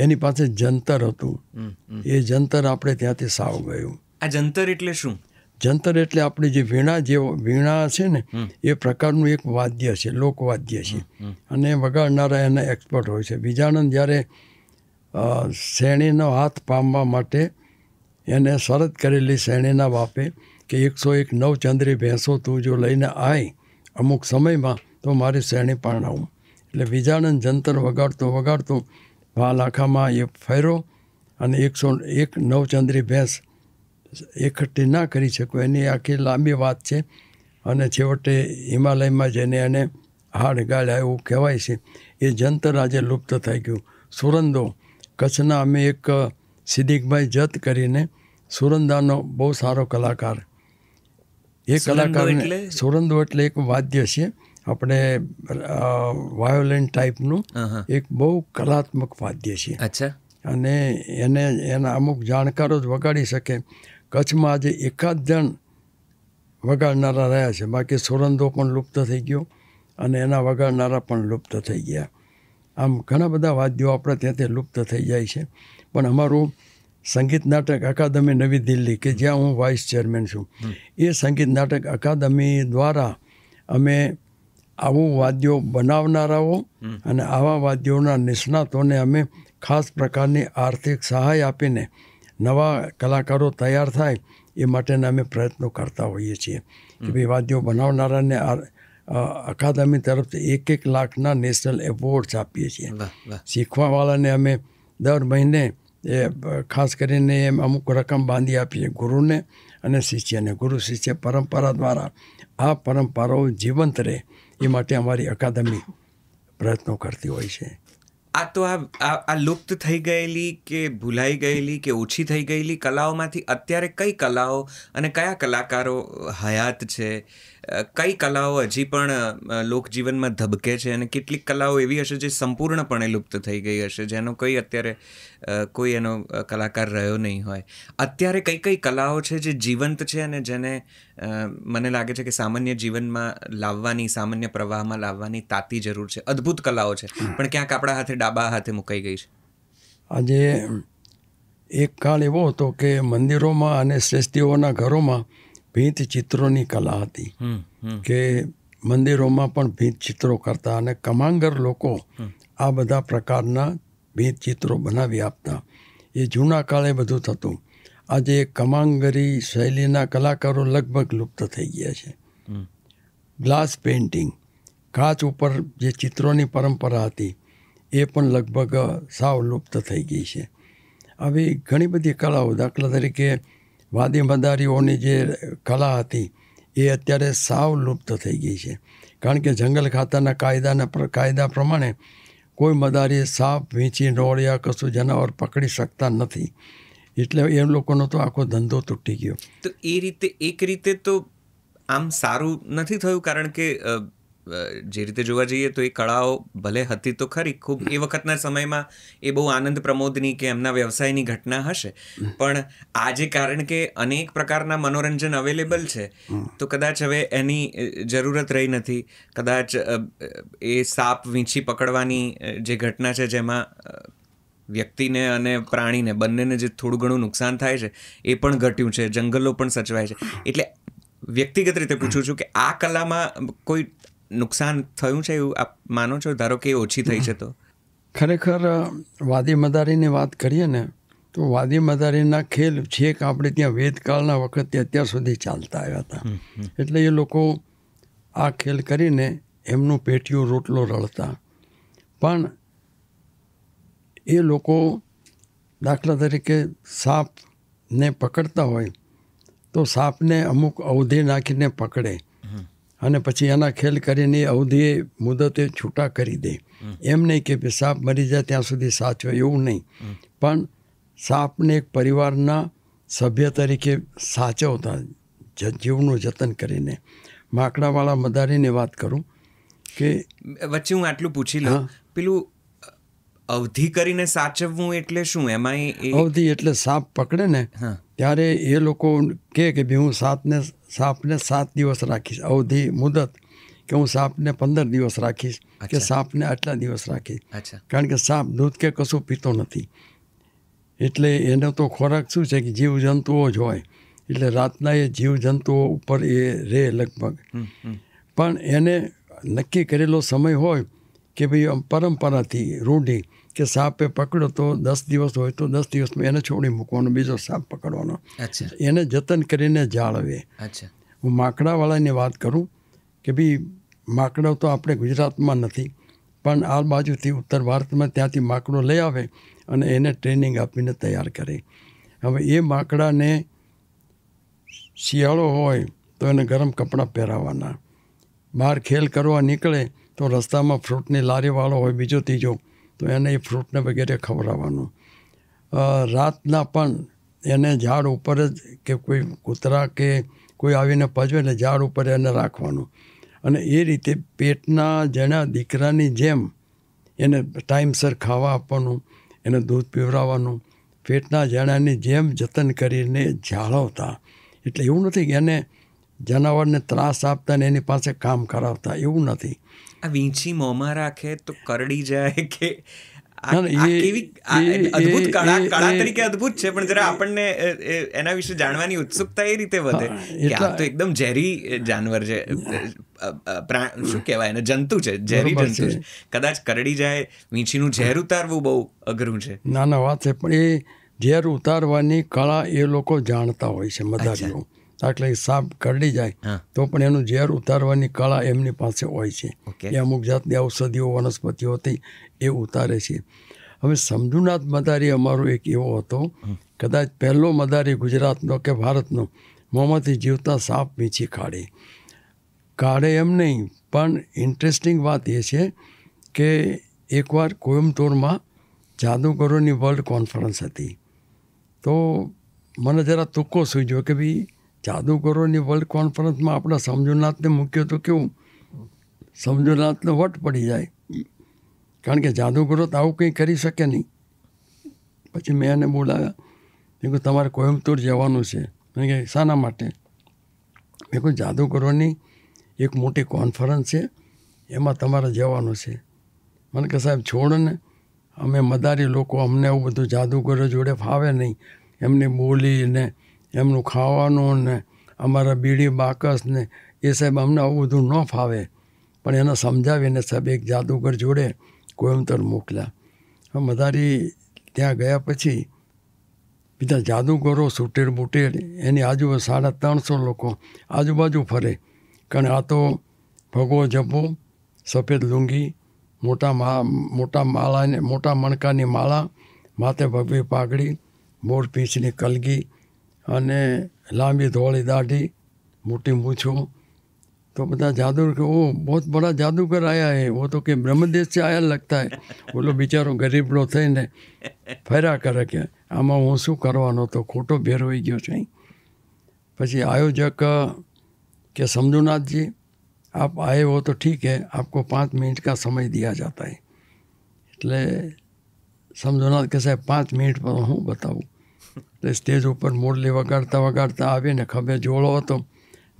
એની પાસે જંતર હતું એ જંતર આપણે ત્યાંથી સાવ ગયું આ જંતર એટલે શું જંતર એટલે આપણે જે વીણા જેવો વીણા છે ને એ પ્રકારનું એક વાદ્ય છે લોકવાદ્ય છે અને વગાડનારા એના એક્સપર્ટ હોય છે બીજાણંદ જ્યારે શેણીનો હાથ પામવા માટે એને શરત કરેલી શેણીના બાપે કે એકસો એક નવ નવચંદ્રી ભેંસો તું જો લઈને આવી અમુક સમયમાં તો મારી શ્રેણી પરણાવું એટલે વિજાનંદ જંતર વગાડતો વગાડતો ભાલ આખામાં એ ફેરો અને એકસો એક નવચંદ્રી ભેંસ એકઠી ના કરી શકું એની આખી લાંબી વાત છે અને છેવટે હિમાલયમાં જઈને એને હાડ ગાળ્યા એવું કહેવાય છે એ જંતર આજે લુપ્ત થઈ ગયું સુરંદો કચ્છના અમે એક સિદ્દીકભાઈ જત કરીને સુરંદાનો બહુ સારો કલાકાર એ કલાકારને સુરંદો એટલે એક વાદ્ય છે આપણે વાયોલિન ટાઈપનું એક બહુ કલાત્મક વાદ્ય છે અચ્છા અને એને એના અમુક જાણકારો જ વગાડી શકે કચ્છમાં આજે એકાદ જણ વગાડનારા રહ્યા છે બાકી સુરંદો પણ લુપ્ત થઈ ગયો અને એના વગાડનારા પણ લુપ્ત થઈ ગયા આમ ઘણા બધા વાદ્યો આપણે ત્યાંથી લુપ્ત થઈ જાય છે પણ અમારું સંગીત નાટક અકાદમી નવી દિલ્હી કે જ્યાં હું વાઇસ ચેરમેન છું એ સંગીત નાટક અકાદમી દ્વારા અમે આવું વાદ્યો બનાવનારાઓ અને આવા વાદ્યોના નિષ્ણાતોને અમે ખાસ પ્રકારની આર્થિક સહાય આપીને નવા કલાકારો તૈયાર થાય એ માટેના અમે પ્રયત્નો કરતા હોઈએ છીએ કે ભાઈ વાદ્યો બનાવનારાને અકાદમી તરફથી એક એક લાખના નેશનલ એવોર્ડ્સ આપીએ છીએ શીખવાવાળાને અમે દર મહિને એ ખાસ કરીને એમ અમુક રકમ બાંધી આપીએ ગુરુને અને શિષ્યને ગુરુ શિષ્ય પરંપરા દ્વારા આ પરંપરાઓ જીવંત રહે એ માટે અમારી અકાદમી પ્રયત્નો કરતી હોય છે આ તો આ આ લુપ્ત થઈ ગયેલી કે ભૂલાઈ ગયેલી કે ઓછી થઈ ગયેલી કલાઓમાંથી અત્યારે કઈ કલાઓ અને કયા કલાકારો હયાત છે કઈ કલાઓ હજી પણ લોકજીવનમાં ધબકે છે અને કેટલીક કલાઓ એવી હશે જે સંપૂર્ણપણે લુપ્ત થઈ ગઈ હશે જેનો કોઈ અત્યારે કોઈ એનો કલાકાર રહ્યો નહીં હોય અત્યારે કઈ કઈ કલાઓ છે જે જીવંત છે અને જેને મને લાગે છે કે સામાન્ય જીવનમાં લાવવાની સામાન્ય પ્રવાહમાં લાવવાની તાતી જરૂર છે અદ્ભુત કલાઓ છે પણ ક્યાંક આપણા હાથે ડાબા હાથે મુકાઈ ગઈ છે આજે એક કાળ એવો હતો કે મંદિરોમાં અને શ્રેષ્ઠીઓના ઘરોમાં ભીંત ચિત્રોની કલા હતી કે મંદિરોમાં પણ ભીંત ચિત્રો કરતા અને કમાંગર લોકો આ બધા પ્રકારના ભીંત ચિત્રો બનાવી આપતા એ જૂના કાળે બધું થતું આજે કમાંગરી શૈલીના કલાકારો લગભગ લુપ્ત થઈ ગયા છે ગ્લાસ પેઇન્ટિંગ કાચ ઉપર જે ચિત્રોની પરંપરા હતી એ પણ લગભગ સાવ લુપ્ત થઈ ગઈ છે આવી ઘણી બધી કલાઓ દાખલા તરીકે વાદી મદારીઓની જે કલા હતી એ અત્યારે સાવ લુપ્ત થઈ ગઈ છે કારણ કે જંગલ ખાતાના કાયદાના કાયદા પ્રમાણે કોઈ મદારીએ સાપ વીંછી નોળ કશું જનાવર પકડી શકતા નથી એટલે એ લોકોનો તો આખો ધંધો તૂટી ગયો તો એ રીતે એક રીતે તો આમ સારું નથી થયું કારણ કે જે રીતે જોવા જઈએ તો એ કળાઓ ભલે હતી તો ખરી ખૂબ એ વખતના સમયમાં એ બહુ આનંદ પ્રમોદની કે એમના વ્યવસાયની ઘટના હશે પણ આજે કારણ કે અનેક પ્રકારના મનોરંજન અવેલેબલ છે તો કદાચ હવે એની જરૂરત રહી નથી કદાચ એ સાપ વીંછી પકડવાની જે ઘટના છે જેમાં વ્યક્તિને અને પ્રાણીને બંનેને જે થોડું ઘણું નુકસાન થાય છે એ પણ ઘટ્યું છે જંગલો પણ સચવાય છે એટલે વ્યક્તિગત રીતે પૂછું છું કે આ કલામાં કોઈ નુકસાન થયું છે એવું આપ માનો છો ધારો કે ઓછી થઈ છે તો ખરેખર વાદી મદારીની વાત કરીએ ને તો વાદી મદારીના ખેલ છેક આપણે ત્યાં વેદકાળના વખતે અત્યાર સુધી ચાલતા આવ્યા હતા એટલે એ લોકો આ ખેલ કરીને એમનું પેટીયું રોટલો રળતા પણ એ લોકો દાખલા તરીકે સાપને પકડતા હોય તો સાપને અમુક અવધે નાખીને પકડે અને પછી એના ખેલ કરીને અવધિએ મુદતે છૂટા કરી દે એમ નહીં કે સાપ મરી જાય ત્યાં સુધી સાચવે એવું નહીં પણ સાપને એક પરિવારના સભ્ય તરીકે સાચવતા જીવનું જતન કરીને માકડાવાળા મદારીની વાત કરું કે વચ્ચે હું આટલું પૂછી લઉં પેલું અવધિ કરીને સાચવવું એટલે શું એમાં અવધિ એટલે સાપ પકડે ને ત્યારે એ લોકો કહે કે ભાઈ હું સાપને સાપને સાત દિવસ રાખીશ અવધિ મુદત કે હું સાપને પંદર દિવસ રાખીશ કે સાપને આટલા દિવસ રાખીશ કારણ કે સાપ દૂધ કે કશું પીતો નથી એટલે એનો તો ખોરાક શું છે કે જીવજંતુઓ જ હોય એટલે રાતના એ જીવજંતુઓ ઉપર એ રહે લગભગ પણ એને નક્કી કરેલો સમય હોય કે ભાઈ પરંપરાથી રૂઢી કે સાપે પકડો તો દસ દિવસ હોય તો દસ દિવસમાં એને છોડી મૂકવાનો બીજો સાપ પકડવાનો એને જતન કરીને જાળવે હું માકડાવાળાની વાત કરું કે ભાઈ માકડો તો આપણે ગુજરાતમાં નથી પણ આ બાજુથી ઉત્તર ભારતમાં ત્યાંથી માકડો લઈ આવે અને એને ટ્રેનિંગ આપીને તૈયાર કરે હવે એ માકડાને શિયાળો હોય તો એને ગરમ કપડાં પહેરાવવાના બહાર ખેલ કરવા નીકળે તો રસ્તામાં ફ્રૂટની લારીવાળો હોય બીજો ત્રીજો તો એને એ ફ્રૂટને વગેરે ખવડાવવાનું રાતના પણ એને ઝાડ ઉપર જ કે કોઈ કૂતરા કે કોઈ આવીને પજવે ને ઝાડ ઉપર એને રાખવાનું અને એ રીતે પેટના જણા દીકરાની જેમ એને ટાઈમસર ખાવા આપવાનું એને દૂધ પીવડાવવાનું પેટના જણાની જેમ જતન કરીને જાળવતા એટલે એવું નથી કે એને જનાવરને ત્રાસ આપતા ને એની પાસે કામ કરાવતા એવું નથી આ વીંછી મોંમાં રાખે તો કરડી જાય કે એકદમ ઝેરી જાનવર છે શું કહેવાય એને જંતુ છે ઝેરી છે કદાચ કરડી જાય વીંછીનું ઝેર ઉતારવું બહુ અઘરું છે ના ના વાત છે પણ એ ઝેર ઉતારવાની કળા એ લોકો જાણતા હોય છે મદારીઓ એટલે સાપ કરડી જાય તો પણ એનું ઝેર ઉતારવાની કળા એમની પાસે હોય છે એ અમુક જાતની ઔષધિઓ વનસ્પતિઓ હતી એ ઉતારે છે હવે સમજુનાથ મદારી અમારો એક એવો હતો કદાચ પહેલો મદારી ગુજરાતનો કે ભારતનો મોંમાંથી જીવતા સાપ વીંછી કાઢે કાઢે એમ નહીં પણ ઇન્ટરેસ્ટિંગ વાત એ છે કે એકવાર કોયમ્બતૂરમાં જાદુગરોની વર્લ્ડ કોન્ફરન્સ હતી તો મને જરા તુક્કો સૂજ્યો કે ભાઈ જાદુગરોની વર્લ્ડ કોન્ફરન્સમાં આપણા સમજુનાથને મૂક્યો તો કેવું સમજુનાથનો વટ પડી જાય કારણ કે જાદુગરો તો આવું કંઈ કરી શકે નહીં પછી મેં એને બોલાવ્યા મેં કહ્યું તમારે કોઈમ્બતુર જવાનું છે મેં કહે શાના માટે મેં કહ્યું જાદુગરોની એક મોટી કોન્ફરન્સ છે એમાં તમારે જવાનું છે મને કે સાહેબ છોડો ને અમે મદારી લોકો અમને એવું બધું જાદુગરો જોડે ફાવે નહીં એમની બોલીને એમનું ખાવાનું ને અમારા બીડી બાકસ ને એ સાહેબ અમને આવું બધું ન ફાવે પણ એને સમજાવીને સાહેબ એક જાદુગર જોડે કોયમતર મોકલ્યા મધારી ત્યાં ગયા પછી બીજા જાદુગરો સુટેર બુટેડ એની આજુબાજુ સાડા ત્રણસો લોકો આજુબાજુ ફરે કારણ આ તો ભગવો જબ્બો સફેદ લુંગી મોટા મા મોટા માળાને મોટા મણકાની માળા માથે ભગવી પાઘડી મોર પીંછની કલગી અને લાંબી ધોળી દાઢી મોટી મૂછો તો બધા जादूगर के वो बहुत बड़ा जादूगर आया है वो तो के ब्रह्मदेश से आया लगता है બિચારો ગરીબ લો થઈને ફેર્યા કરે કે આમાં હું શું કરવાનો તો ખોટો ભેરવાઈ ગયો છે પછી આયોજક કે સમજુનાથજી આપ આએ હો તો ઠીક હે આપકો પાંચ મિનિટ કા સમય દિયા જાતા હે એટલે સમજુનાથ કે સાહેબ પાંચ મિનિટ પર હું બતાવું સ્ટેજ ઉપર મુરલી વગાડતા વગાડતા આવીને ખભે જોડો હતો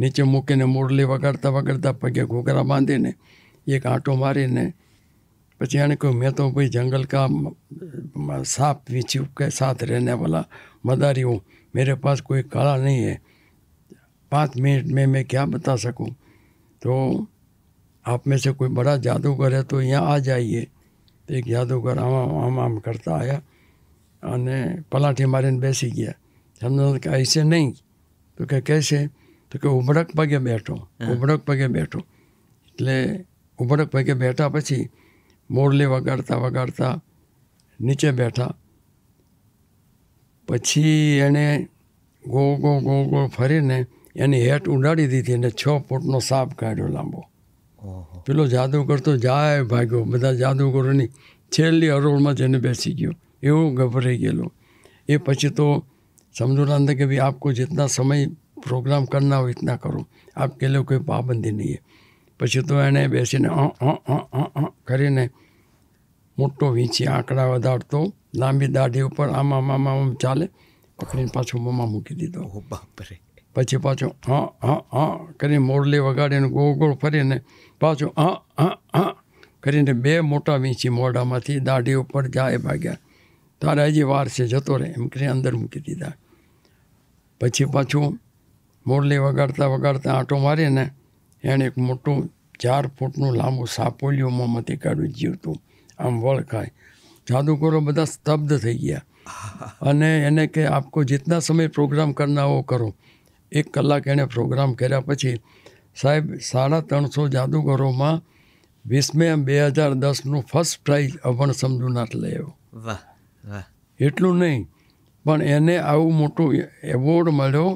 નીચે મૂકીને મુરલી વગાડતા વગાડતા પગે ઘોઘરા બાંધીને એક આંટો મારીને પછી એણે કહ્યું મેં તો ભાઈ જંગલ કા સાપ વીંચ્યું કે સાથ રહેને વાલા મદારી હું મેરે પાસ કોઈ કળા નહીં હે પાંચ મિનિટ મેં મેં ક્યાં બતા सकूं તો આપ મેં से કોઈ बड़ा જાદુગર હે તો અહીંયા આ જઈએ तो एक जादूगर आम આમ आम आम करता અને પલાઠી મારીને બેસી ગયા સમજો કે આઈસે નહીં તો કે કહે છે તો કે ઉભડક પગે બેઠો ઉભડક પગે બેઠો એટલે ઉભડક પગે બેઠા પછી મોરલી વગાડતા વગાડતા નીચે બેઠા પછી એણે ગો ગો ગો ગો ફરીને એની હેટ ઉડાડી દીધી અને છ ફૂટનો સાપ કાઢ્યો લાંબો પેલો જાદુગર તો જાય ભાગ્યો બધા જાદુગરોની છેલ્લી હરોળમાં જઈને બેસી ગયો એવું ગભરાઈ ગયેલું એ પછી તો સમજોના અંદર કે ભાઈ આપકો જેટલા સમય પ્રોગ્રામ કરના હોય એટલા કરો આપ કે કોઈ પાબંદી નહીં પછી તો એણે બેસીને કરીને મોટો વીંછી આંકડા વધારતો લાંબી દાઢી ઉપર આમાં આમ આમ આમ ચાલે પકડીને પાછો મોંમાં મૂકી દીધો બાપરે પછી પાછો હા હા હા કરીને મોરલી વગાડીને ગોળ ગોળ ફરીને પાછો હા હા હા કરીને બે મોટા વીંછી મોઢામાંથી દાઢી ઉપર જાય ભાગ્યા તારે હજી વાર છે જતો રહે એમ કરીને અંદર મૂકી દીધા પછી પાછું મોરલી વગાડતા વગાડતા આંટો મારીને એણે એક મોટું ચાર ફૂટનું લાંબુ સાપોલિયું મોંમાંથી કાઢ્યું જીવતું આમ વળખાય જાદુગરો બધા સ્તબ્ધ થઈ ગયા અને એને કે આપકો જીતના સમય પ્રોગ્રામ કરના હો કરો એક કલાક એણે પ્રોગ્રામ કર્યા પછી સાહેબ સાડા ત્રણસો જાદુગરોમાં વીસમે બે હજાર દસનું ફર્સ્ટ પ્રાઇઝ અભણ સમજુનાથ લઈ આવ્યો વાહ એટલું નહીં પણ એને આવું મોટું એવોર્ડ મળ્યો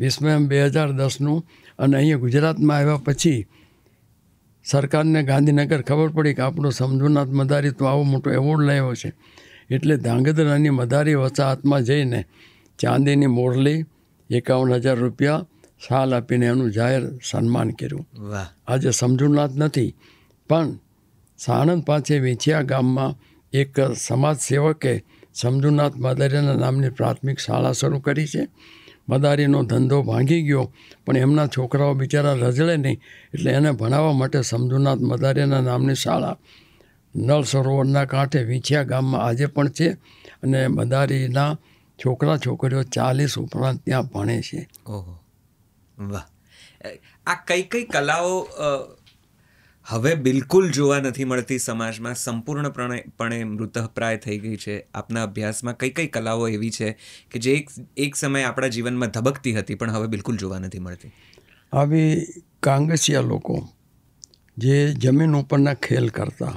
વિસ્મયમ બે હજાર દસનું અને અહીંયા ગુજરાતમાં આવ્યા પછી સરકારને ગાંધીનગર ખબર પડી કે આપણો સમજુનાથ મદારી તો આવો મોટો એવોર્ડ લાવ્યો છે એટલે ધાંગધ્રાની મદારી વસાહતમાં જઈને ચાંદીની મોરલી એકાવન હજાર રૂપિયા શાલ આપીને એનું જાહેર સન્માન કર્યું આજે સમજુનાથ નથી પણ સાણંદ પાસે વેચિયા ગામમાં એક સમાજ સેવકે સમજુનાથ મદારીના નામની પ્રાથમિક શાળા શરૂ કરી છે મદારીનો ધંધો ભાંગી ગયો પણ એમના છોકરાઓ બિચારા રજળે નહીં એટલે એને ભણાવવા માટે સમજુનાથ મદારીના નામની શાળા નળ સરોવરના કાંઠે વીંછિયા ગામમાં આજે પણ છે અને મદારીના છોકરા છોકરીઓ ચાલીસ ઉપરાંત ત્યાં ભણે છે ઓહો વાહ આ કઈ કઈ કલાઓ હવે બિલકુલ જોવા નથી મળતી સમાજમાં સંપૂર્ણપણે મૃતપ્રાય થઈ ગઈ છે આપના અભ્યાસમાં કઈ કઈ કલાઓ એવી છે કે જે એક એક સમયે આપણા જીવનમાં ધબકતી હતી પણ હવે બિલકુલ જોવા નથી મળતી આવી કાંગસિયા લોકો જે જમીન ઉપરના ખેલ કરતા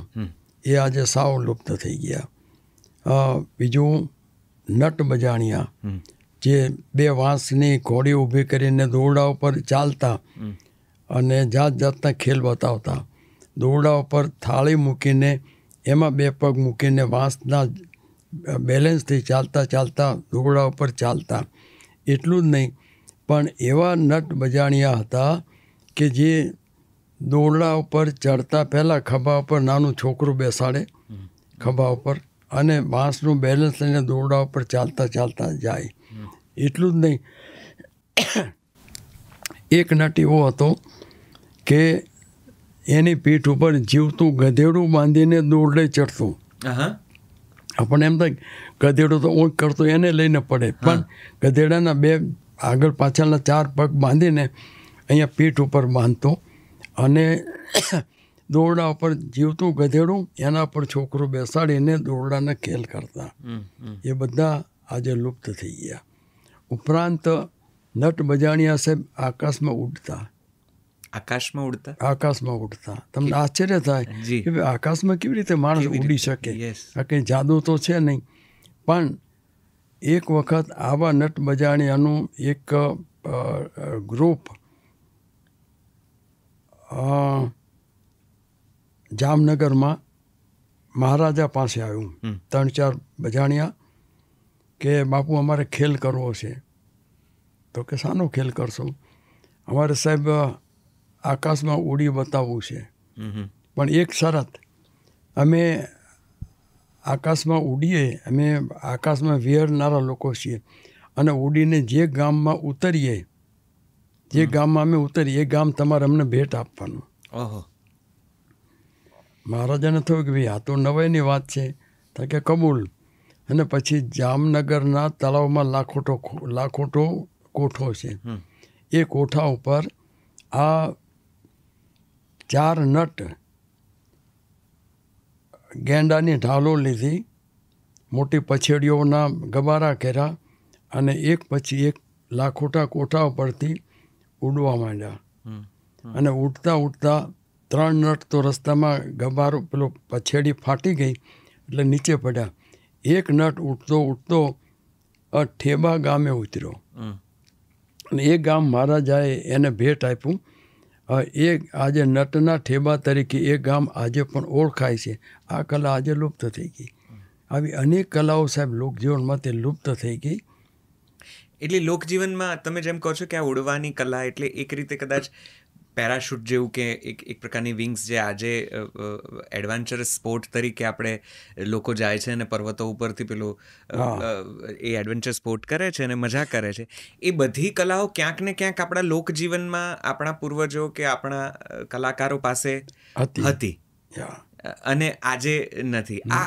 એ આજે સાવ લુપ્ત થઈ ગયા બીજું નટ બજાણિયા જે બે વાંસની ઘોડી ઊભી કરીને દોરડા ઉપર ચાલતા અને જાત જાતના ખેલ બતાવતા દોરડા ઉપર થાળી મૂકીને એમાં બે પગ મૂકીને વાંસના બેલેન્સથી ચાલતા ચાલતા દોરડા ઉપર ચાલતા એટલું જ નહીં પણ એવા નટ બજાણિયા હતા કે જે દોરડા ઉપર ચડતા પહેલાં ખભા ઉપર નાનું છોકરું બેસાડે ખભા ઉપર અને બાંસનું બેલેન્સ લઈને દોરડા ઉપર ચાલતા ચાલતા જાય એટલું જ નહીં એક નટ એવો હતો કે એની પીઠ ઉપર જીવતું ગધેડું બાંધીને દોરડે ચડતું આપણને એમ થાય ગધેડું તો ઊંઘ કરતો એને લઈને પડે પણ ગધેડાના બે આગળ પાછળના ચાર પગ બાંધીને અહીંયા પીઠ ઉપર બાંધતો અને દોરડા ઉપર જીવતું ગધેડું એના પર છોકરો બેસાડીને દોરડાને ખેલ કરતા એ બધા આજે લુપ્ત થઈ ગયા ઉપરાંત નટ બજાણિયા સાહેબ આકાશમાં ઉડતા આકાશમાં ઉડતા આકાશમાં ઉડતા તમને આશ્ચર્ય થાય કે આકાશમાં કેવી રીતે માણસ ઉડી શકે આ જાદુ તો છે નહીં પણ એક વખત આવા નટ બજાણિયાનું એક ગ્રુપ જામનગરમાં મહારાજા પાસે આવ્યું ત્રણ ચાર બજાણિયા કે બાપુ અમારે ખેલ કરવો છે તો કે શાનો ખેલ કરશો અમારે સાહેબ આકાશમાં ઉડી બતાવવું છે પણ એક શરત અમે આકાશમાં ઉડીએ અમે આકાશમાં વિહરનારા લોકો છીએ અને ઉડીને જે ગામમાં ઉતરીએ જે ગામમાં અમે ઉતરીએ એ ગામ તમારે અમને ભેટ આપવાનું મહારાજાને થયું કે ભાઈ આ તો નવાઈની વાત છે તો કે કબૂલ અને પછી જામનગરના તળાવમાં લાખોટો લાખોટો કોઠો છે એ કોઠા ઉપર આ ચાર નટ ગેંડાની ઢાલો લીધી મોટી પછેડીઓના ગબારા કર્યા અને એક પછી એક લાખોટા કોઠા ઉપરથી ઉડવા માંડ્યા અને ઉડતા ઉડતા ત્રણ નટ તો રસ્તામાં ગબારો પેલો પછેડી ફાટી ગઈ એટલે નીચે પડ્યા એક નટ ઉડતો ઉડતો ઠેબા ગામે ઉતર્યો અને એ ગામ મહારાજાએ એને ભેટ આપ્યું એ આજે નટના ઠેબા તરીકે એ ગામ આજે પણ ઓળખાય છે આ કલા આજે લુપ્ત થઈ ગઈ આવી અનેક કલાઓ સાહેબ લોકજીવનમાં તે લુપ્ત થઈ ગઈ એટલે લોકજીવનમાં તમે જેમ કહો છો કે આ ઉડવાની કલા એટલે એક રીતે કદાચ પેરાશૂટ જેવું કે એક એક પ્રકારની વિંગ્સ જે આજે એડવેન્ચર સ્પોર્ટ તરીકે આપણે લોકો જાય છે અને પર્વતો ઉપરથી પેલું એ એડવેન્ચર સ્પોર્ટ કરે છે અને મજા કરે છે એ બધી કલાઓ ક્યાંક ને ક્યાંક આપણા લોકજીવનમાં આપણા પૂર્વજો કે આપણા કલાકારો પાસે હતી અને આજે નથી આ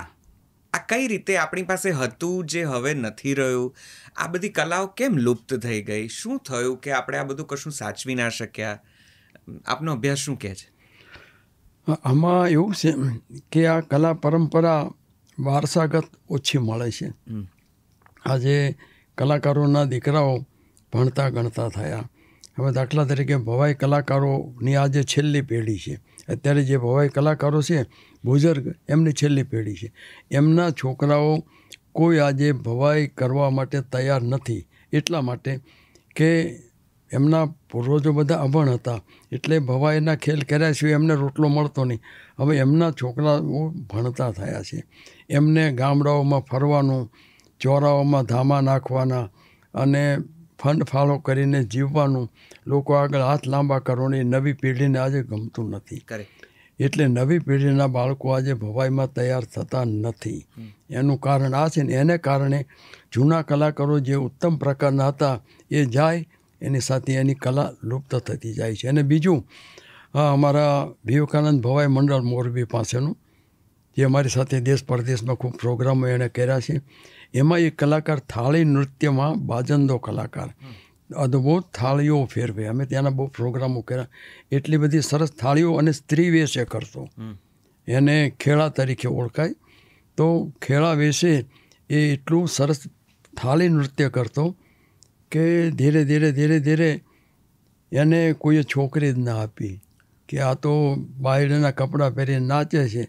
આ કઈ રીતે આપણી પાસે હતું જે હવે નથી રહ્યું આ બધી કલાઓ કેમ લુપ્ત થઈ ગઈ શું થયું કે આપણે આ બધું કશું સાચવી ના શક્યા આપનો અભ્યાસ શું કહે છે આમાં એવું છે કે આ કલા પરંપરા વારસાગત ઓછી મળે છે આજે કલાકારોના દીકરાઓ ભણતા ગણતા થયા હવે દાખલા તરીકે ભવાઈ કલાકારોની આજે છેલ્લી પેઢી છે અત્યારે જે ભવાઈ કલાકારો છે બુઝુર્ગ એમની છેલ્લી પેઢી છે એમના છોકરાઓ કોઈ આજે ભવાઈ કરવા માટે તૈયાર નથી એટલા માટે કે એમના પૂર્વજો બધા અભણ હતા એટલે ભવાઈના ખેલ કર્યા સિવાય એમને રોટલો મળતો નહીં હવે એમના છોકરાઓ ભણતા થયા છે એમને ગામડાઓમાં ફરવાનું ચોરાઓમાં ધામા નાખવાના અને ફંડ ફાળો કરીને જીવવાનું લોકો આગળ હાથ લાંબા કરવાની નવી પેઢીને આજે ગમતું નથી એટલે નવી પેઢીના બાળકો આજે ભવાઈમાં તૈયાર થતા નથી એનું કારણ આ છે ને એને કારણે જૂના કલાકારો જે ઉત્તમ પ્રકારના હતા એ જાય એની સાથે એની કલા લુપ્ત થતી જાય છે અને બીજું અમારા વિવેકાનંદ ભવાઈ મંડળ મોરબી પાસેનું જે અમારી સાથે દેશ પરદેશમાં ખૂબ પ્રોગ્રામો એણે કર્યા છે એમાં એ કલાકાર થાળી નૃત્યમાં બાજંદો કલાકાર અદભુત થાળીઓ ફેરવે અમે ત્યાંના બહુ પ્રોગ્રામો કર્યા એટલી બધી સરસ થાળીઓ અને સ્ત્રી વેશે કરતો એને ખેડા તરીકે ઓળખાય તો ખેડા વેશે એ એટલું સરસ થાળી નૃત્ય કરતો કે ધીરે ધીરે ધીરે ધીરે એને કોઈએ છોકરી જ ના આપી કે આ તો બાયડના કપડાં પહેરીને નાચે છે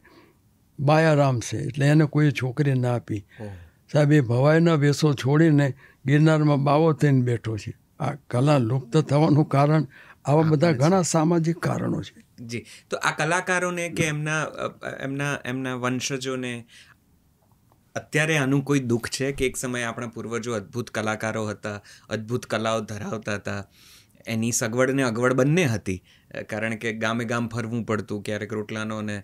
બાયારામ છે એટલે એને કોઈ છોકરી ના આપી સાહેબ એ ભવાઈના વેસો છોડીને ગિરનારમાં બાવો થઈને બેઠો છે આ કલા લુપ્ત થવાનું કારણ આવા બધા ઘણા સામાજિક કારણો છે જી તો આ કલાકારોને કે એમના એમના એમના વંશજોને અત્યારે આનું કોઈ દુઃખ છે કે એક સમયે આપણા પૂર્વજો અદ્ભુત કલાકારો હતા અદ્ભુત કલાઓ ધરાવતા હતા એની સગવડ ને અગવડ બંને હતી કારણ કે ગામે ગામ ફરવું પડતું ક્યારેક રોટલાનો અને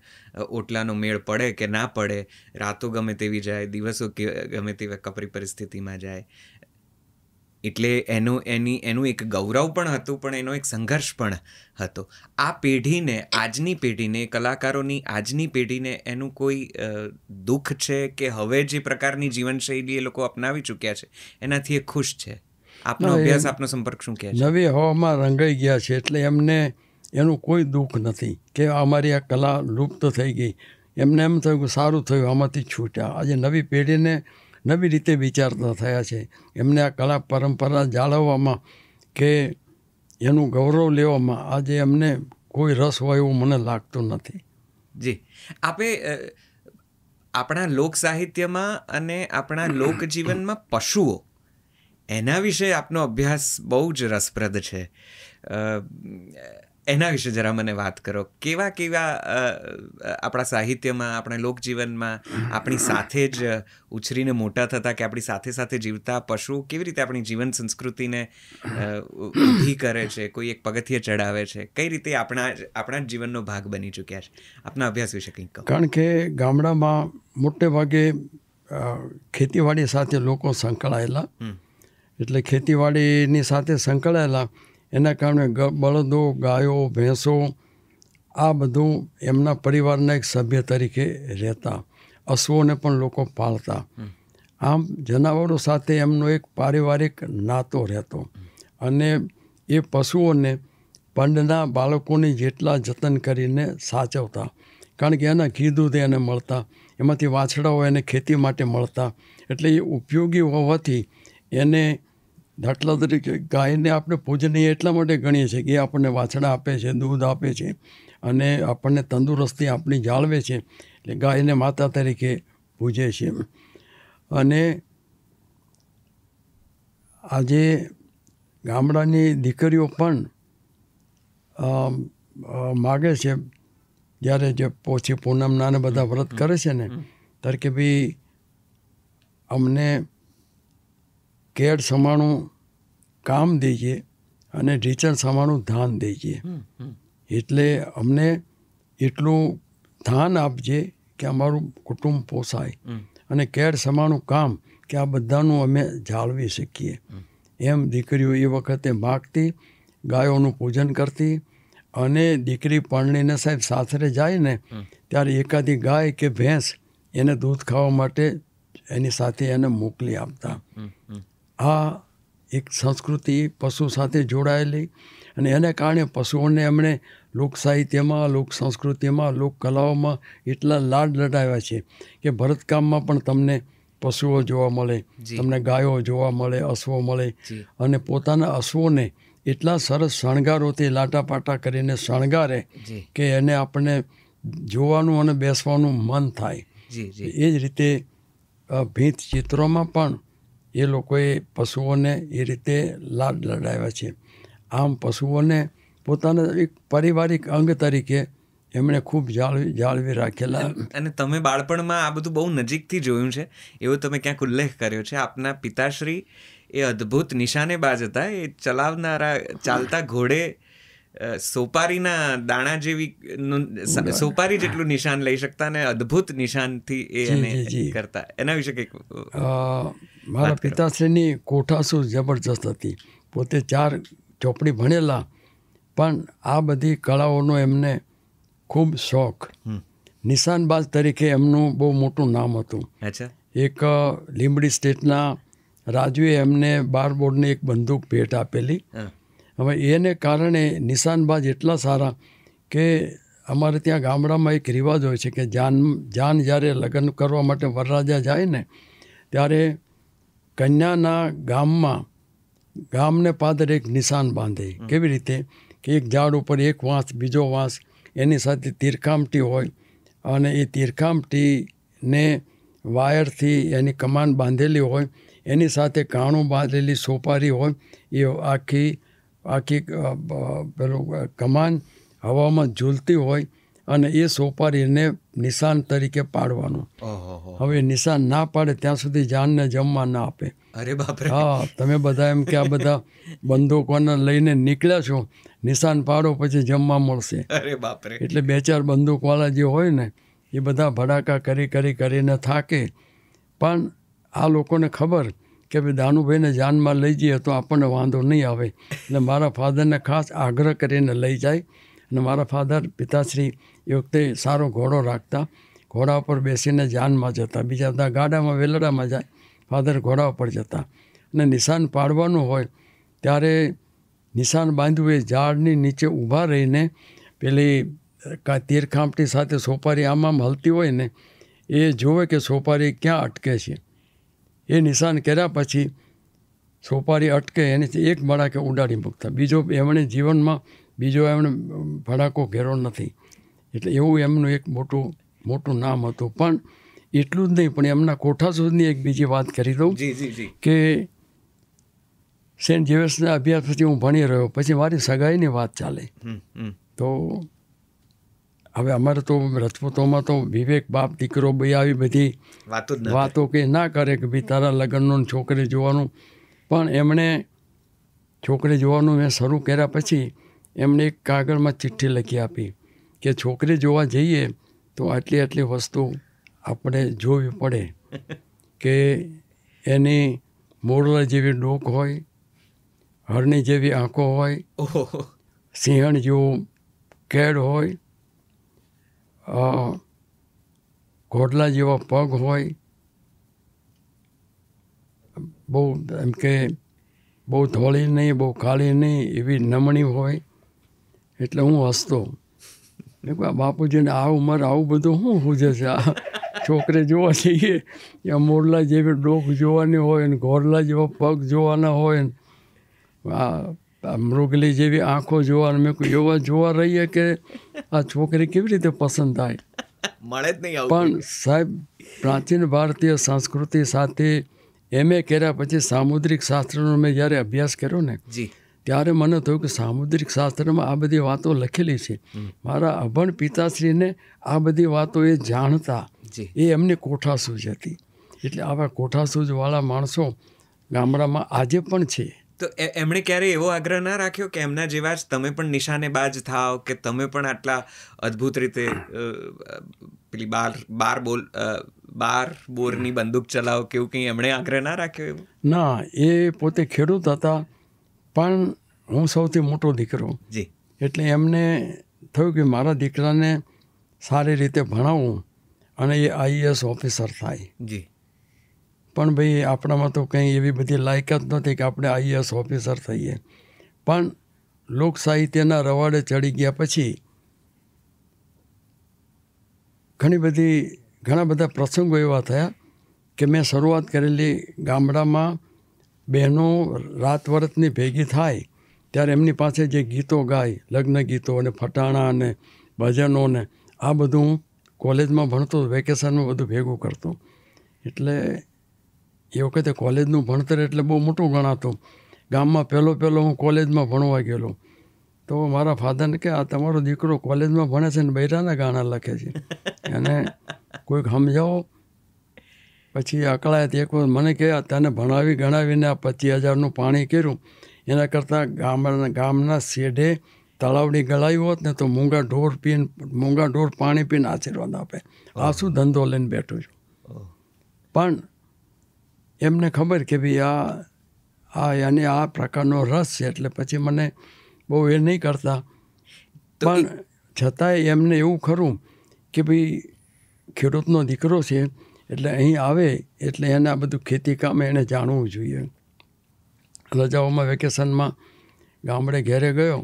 ઓટલાનો મેળ પડે કે ના પડે રાતો ગમે તેવી જાય દિવસો ગમે તેવી કપરી પરિસ્થિતિમાં જાય એટલે એનું એની એનું એક ગૌરવ પણ હતું પણ એનો એક સંઘર્ષ પણ હતો આ પેઢીને આજની પેઢીને કલાકારોની આજની પેઢીને એનું કોઈ દુઃખ છે કે હવે જે પ્રકારની જીવનશૈલી એ લોકો અપનાવી ચૂક્યા છે એનાથી એ ખુશ છે આપનો અભ્યાસ આપનો સંપર્ક શું કહે નવી હવામાં રંગાઈ ગયા છે એટલે એમને એનું કોઈ દુઃખ નથી કે અમારી આ કલા લુપ્ત થઈ ગઈ એમને એમ થયું કે સારું થયું આમાંથી છૂટ્યા આજે નવી પેઢીને નવી રીતે વિચારતા થયા છે એમને આ કલા પરંપરા જાળવવામાં કે એનું ગૌરવ લેવામાં આજે એમને કોઈ રસ હોય એવું મને લાગતું નથી જી આપે આપણા લોક સાહિત્યમાં અને આપણા લોકજીવનમાં પશુઓ એના વિશે આપનો અભ્યાસ બહુ જ રસપ્રદ છે એના વિશે જરા મને વાત કરો કેવા કેવા આપણા સાહિત્યમાં આપણા લોકજીવનમાં આપણી સાથે જ ઉછરીને મોટા થતા કે આપણી સાથે સાથે જીવતા પશુ કેવી રીતે આપણી જીવન સંસ્કૃતિને ઊભી કરે છે કોઈ એક પગથિયે ચડાવે છે કઈ રીતે આપણા આપણા જ જીવનનો ભાગ બની ચૂક્યા છે આપણા અભ્યાસ વિશે કંઈક કહો કારણ કે ગામડામાં મોટે ભાગે ખેતીવાડી સાથે લોકો સંકળાયેલા એટલે ખેતીવાડીની સાથે સંકળાયેલા એના કારણે બળદો ગાયો ભેંસો આ બધું એમના પરિવારના એક સભ્ય તરીકે રહેતા અશ્વોને પણ લોકો પાળતા આમ જનાવરો સાથે એમનો એક પારિવારિક નાતો રહેતો અને એ પશુઓને પંડના બાળકોની જેટલા જતન કરીને સાચવતા કારણ કે એના ઘી દૂધ એને મળતા એમાંથી વાછડાઓ એને ખેતી માટે મળતા એટલે એ ઉપયોગી હોવાથી એને દાખલા તરીકે ગાયને આપણે પૂજનીય એટલા માટે ગણીએ છીએ કે એ આપણને વાછડા આપે છે દૂધ આપે છે અને આપણને તંદુરસ્તી આપણી જાળવે છે એટલે ગાયને માતા તરીકે પૂજે છે અને આજે ગામડાની દીકરીઓ પણ માગે છે જ્યારે જે પોછી પૂનમના ને બધા વ્રત કરે છે ને ત્યારે કે ભાઈ અમને કેડ સમાણું કામ દઈએ અને ઢીચણ સમાણું ધાન દઈએ એટલે અમને એટલું ધાન આપજે કે અમારું કુટુંબ પોસાય અને કેડ સમાણું કામ કે આ બધાનું અમે જાળવી શકીએ એમ દીકરીઓ એ વખતે માગતી ગાયોનું પૂજન કરતી અને દીકરી પરણીને સાહેબ સાસરે જાય ને ત્યારે એકાદી ગાય કે ભેંસ એને દૂધ ખાવા માટે એની સાથે એને મોકલી આપતા આ એક સંસ્કૃતિ પશુ સાથે જોડાયેલી અને એને કારણે પશુઓને એમણે લોક સાહિત્યમાં લોક સંસ્કૃતિમાં લોક કલાઓમાં એટલા લાડ લડાવ્યા છે કે ભરતકામમાં પણ તમને પશુઓ જોવા મળે તમને ગાયો જોવા મળે અશ્વો મળે અને પોતાના અશ્વોને એટલા સરસ શણગારોથી લાટાપાટા કરીને શણગારે કે એને આપણે જોવાનું અને બેસવાનું મન થાય એ જ રીતે ભીંત ચિત્રોમાં પણ એ લોકોએ પશુઓને એ રીતે લાભ લડાવ્યા છે આમ પશુઓને પોતાના એક પારિવારિક અંગ તરીકે એમણે ખૂબ જાળવી જાળવી રાખેલા અને તમે બાળપણમાં આ બધું બહુ નજીકથી જોયું છે એવો તમે ક્યાંક ઉલ્લેખ કર્યો છે આપના પિતાશ્રી એ અદ્ભુત નિશાનેબાજ હતા એ ચલાવનારા ચાલતા ઘોડે સોપારીના દાણા જેવી સોપારી જેટલું નિશાન લઈ શકતા ને અદ્ભુત નિશાનથી એ એને કરતા એના વિશે કંઈક મારા પિતાશ્રીની કોઠાસુ જબરજસ્ત હતી પોતે ચાર ચોપડી ભણેલા પણ આ બધી કળાઓનો એમને ખૂબ શોખ નિશાનબાજ તરીકે એમનું બહુ મોટું નામ હતું એક લીંબડી સ્ટેટના રાજુએ એમને બાર બોર્ડને એક બંદૂક ભેટ આપેલી હવે એને કારણે નિશાનબાજ એટલા સારા કે અમારે ત્યાં ગામડામાં એક રિવાજ હોય છે કે જાન જાન જ્યારે લગ્ન કરવા માટે વરરાજા જાય ને ત્યારે કન્યાના ગામમાં ગામને પાદર એક નિશાન બાંધે કેવી રીતે કે એક ઝાડ ઉપર એક વાંસ બીજો વાંસ એની સાથે તીરખામટી હોય અને એ તીરખામટીને વાયરથી એની કમાન બાંધેલી હોય એની સાથે કાણું બાંધેલી સોપારી હોય એ આખી આખી પેલું કમાન હવામાં ઝૂલતી હોય અને એ સોપારીને નિશાન તરીકે પાડવાનું હવે નિશાન ના પાડે ત્યાં સુધી જાનને જમવા ના આપે અરે બાપરે હા તમે બધા એમ કે આ બધા બંદૂકોને લઈને નીકળ્યા છો નિશાન પાડો પછી જમવા મળશે અરે બાપરે એટલે બે ચાર બંદૂકવાળા જે હોય ને એ બધા ભડાકા કરી કરી કરીને થાકે પણ આ લોકોને ખબર કે ભાઈ દાનુભાઈને જાનમાં લઈ જઈએ તો આપણને વાંધો નહીં આવે એટલે મારા ફાધરને ખાસ આગ્રહ કરીને લઈ જાય અને મારા ફાધર પિતાશ્રી એ વખતે સારો ઘોડો રાખતા ઘોડા ઉપર બેસીને જાનમાં જતા બીજા બધા ગાડામાં વેલડામાં જાય ફાધર ઘોડા ઉપર જતા અને નિશાન પાડવાનું હોય ત્યારે નિશાન બાંધવું એ ઝાડની નીચે ઊભા રહીને પેલી કાં તીરખામટી સાથે સોપારી આમ આમ હલતી હોય ને એ જોવે કે સોપારી ક્યાં અટકે છે એ નિશાન કર્યા પછી સોપારી અટકે એનેથી એક ભડાકે ઉડાડી મૂકતા બીજો એમણે જીવનમાં બીજો એમણે ભડાકો ઘેરો નથી એટલે એવું એમનું એક મોટું મોટું નામ હતું પણ એટલું જ નહીં પણ એમના કોઠા સુધીની એક બીજી વાત કરી દઉં કે સેન્ટ જેવર્સના અભ્યાસ પછી હું ભણી રહ્યો પછી મારી સગાઈની વાત ચાલે તો હવે અમારે તો રજપૂતોમાં તો વિવેક બાપ દીકરો ભાઈ આવી બધી વાતો કે ના કરે કે ભાઈ તારા લગ્નનો છોકરે જોવાનું પણ એમણે છોકરે જોવાનું મેં શરૂ કર્યા પછી એમણે એક કાગળમાં ચિઠ્ઠી લખી આપી કે છોકરે જોવા જઈએ તો આટલી આટલી વસ્તુ આપણે જોવી પડે કે એની મોરલા જેવી ડોક હોય હરણી જેવી આંખો હોય સિંહણ જેવું કેડ હોય ઘોડલા જેવા પગ હોય બહુ એમ કે બહુ ધોળી નહીં બહુ કાળી નહીં એવી નમણી હોય એટલે હું હસતો બાપુજીને આ ઉંમર આવું બધું શું પૂજે છે આ છોકરે જોવા જઈએ ત્યાં મોરલા જેવી ડોક જોવાની હોય ને ઘોરલા જેવા પગ જોવાના હોય ને આ મૃગલી જેવી આંખો જોવા મેં કોઈ એવા જોવા રહીએ કે આ છોકરી કેવી રીતે પસંદ થાય મળે જ નહીં પણ સાહેબ પ્રાચીન ભારતીય સંસ્કૃતિ સાથે એમ એ કર્યા પછી સામુદ્રિક શાસ્ત્રનો મેં જ્યારે અભ્યાસ કર્યો ને ત્યારે મને થયું કે સામુદ્રિક શાસ્ત્રમાં આ બધી વાતો લખેલી છે મારા અભણ પિતાશ્રીને આ બધી વાતો એ જાણતા એ એમને કોઠાસૂજ હતી એટલે આવા કોઠાસૂજવાળા માણસો ગામડામાં આજે પણ છે તો એમણે ક્યારેય એવો આગ્રહ ના રાખ્યો કે એમના જેવા જ તમે પણ નિશાનેબાજ થાઓ કે તમે પણ આટલા અદ્ભુત રીતે પેલી બાર બાર બોલ બાર બોરની બંદૂક ચલાવો કે એવું કંઈ એમણે આગ્રહ ના રાખ્યો એવો ના એ પોતે ખેડૂત હતા પણ હું સૌથી મોટો દીકરો જી એટલે એમને થયું કે મારા દીકરાને સારી રીતે ભણાવું અને એ આઈએએસ ઓફિસર થાય જી પણ ભાઈ આપણામાં તો કંઈ એવી બધી લાયકાત નથી કે આપણે આઈએએસ ઓફિસર થઈએ પણ લોક સાહિત્યના રવાડે ચડી ગયા પછી ઘણી બધી ઘણા બધા પ્રસંગો એવા થયા કે મેં શરૂઆત કરેલી ગામડામાં બહેનો રાત વરતની ભેગી થાય ત્યારે એમની પાસે જે ગીતો ગાય લગ્ન ગીતો અને ફટાણા અને ભજનો ને આ બધું કોલેજમાં ભણતો વેકેશનમાં બધું ભેગું કરતો એટલે એ વખતે કોલેજનું ભણતર એટલે બહુ મોટું ગણાતું ગામમાં પહેલો પહેલો હું કોલેજમાં ભણવા ગયેલો તો મારા ફાધરને કે આ તમારો દીકરો કોલેજમાં ભણે છે ને બૈરાના ગાણા લખે છે અને કોઈક સમજાવો પછી અકળાય એક વખત મને કહે તને ભણાવી ગણાવીને આ પચીસ હજારનું પાણી કર્યું એના કરતાં ગામના ગામના શેઢે તળાવની ગળાઈ હોત ને તો મૂંગા ઢોર પીને મૂંગા ઢોર પાણી પીને આશીર્વાદ આપે આ શું ધંધો લઈને બેઠું છું પણ એમને ખબર કે ભાઈ આ આ એને આ પ્રકારનો રસ છે એટલે પછી મને બહુ એ નહીં કરતા પણ છતાંય એમને એવું ખરું કે ભાઈ ખેડૂતનો દીકરો છે એટલે અહીં આવે એટલે એને આ બધું ખેતી કામ એને જાણવું જોઈએ રજાઓમાં વેકેશનમાં ગામડે ઘેરે ગયો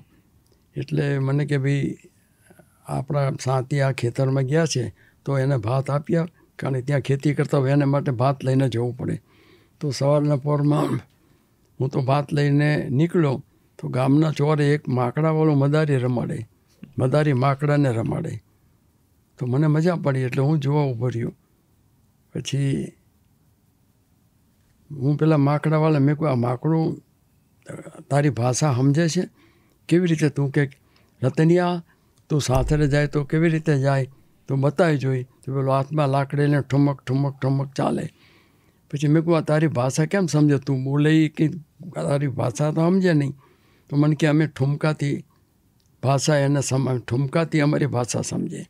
એટલે મને કે ભાઈ આપણા સાંતી આ ખેતરમાં ગયા છે તો એને ભાત આપ્યા કારણ કે ત્યાં ખેતી કરતા હોય એને માટે ભાત લઈને જવું પડે તો સવારના પહોરમાં હું તો ભાત લઈને નીકળ્યો તો ગામના ચોરે એક માકડાવાળું મદારી રમાડે મદારી માકડાને રમાડે તો મને મજા પડી એટલે હું જોવા ઊભો રહ્યો પછી હું પેલા માકડાવાળા મેં કહ્યું આ માકડું તારી ભાષા સમજે છે કેવી રીતે તું કે રતનિયા તું સાથે જાય તો કેવી રીતે જાય તો બતાવી જોઈ તો પેલો હાથમાં લાકડીને ઠુમક ઠુમક ઠુમક ચાલે પછી મેં કહું આ તારી ભાષા કેમ સમજે તું બોલે કે તારી ભાષા તો સમજે નહીં તો મને કે અમે ઠુમકાથી ભાષા એને સમા ઠુમકાથી અમારી ભાષા સમજે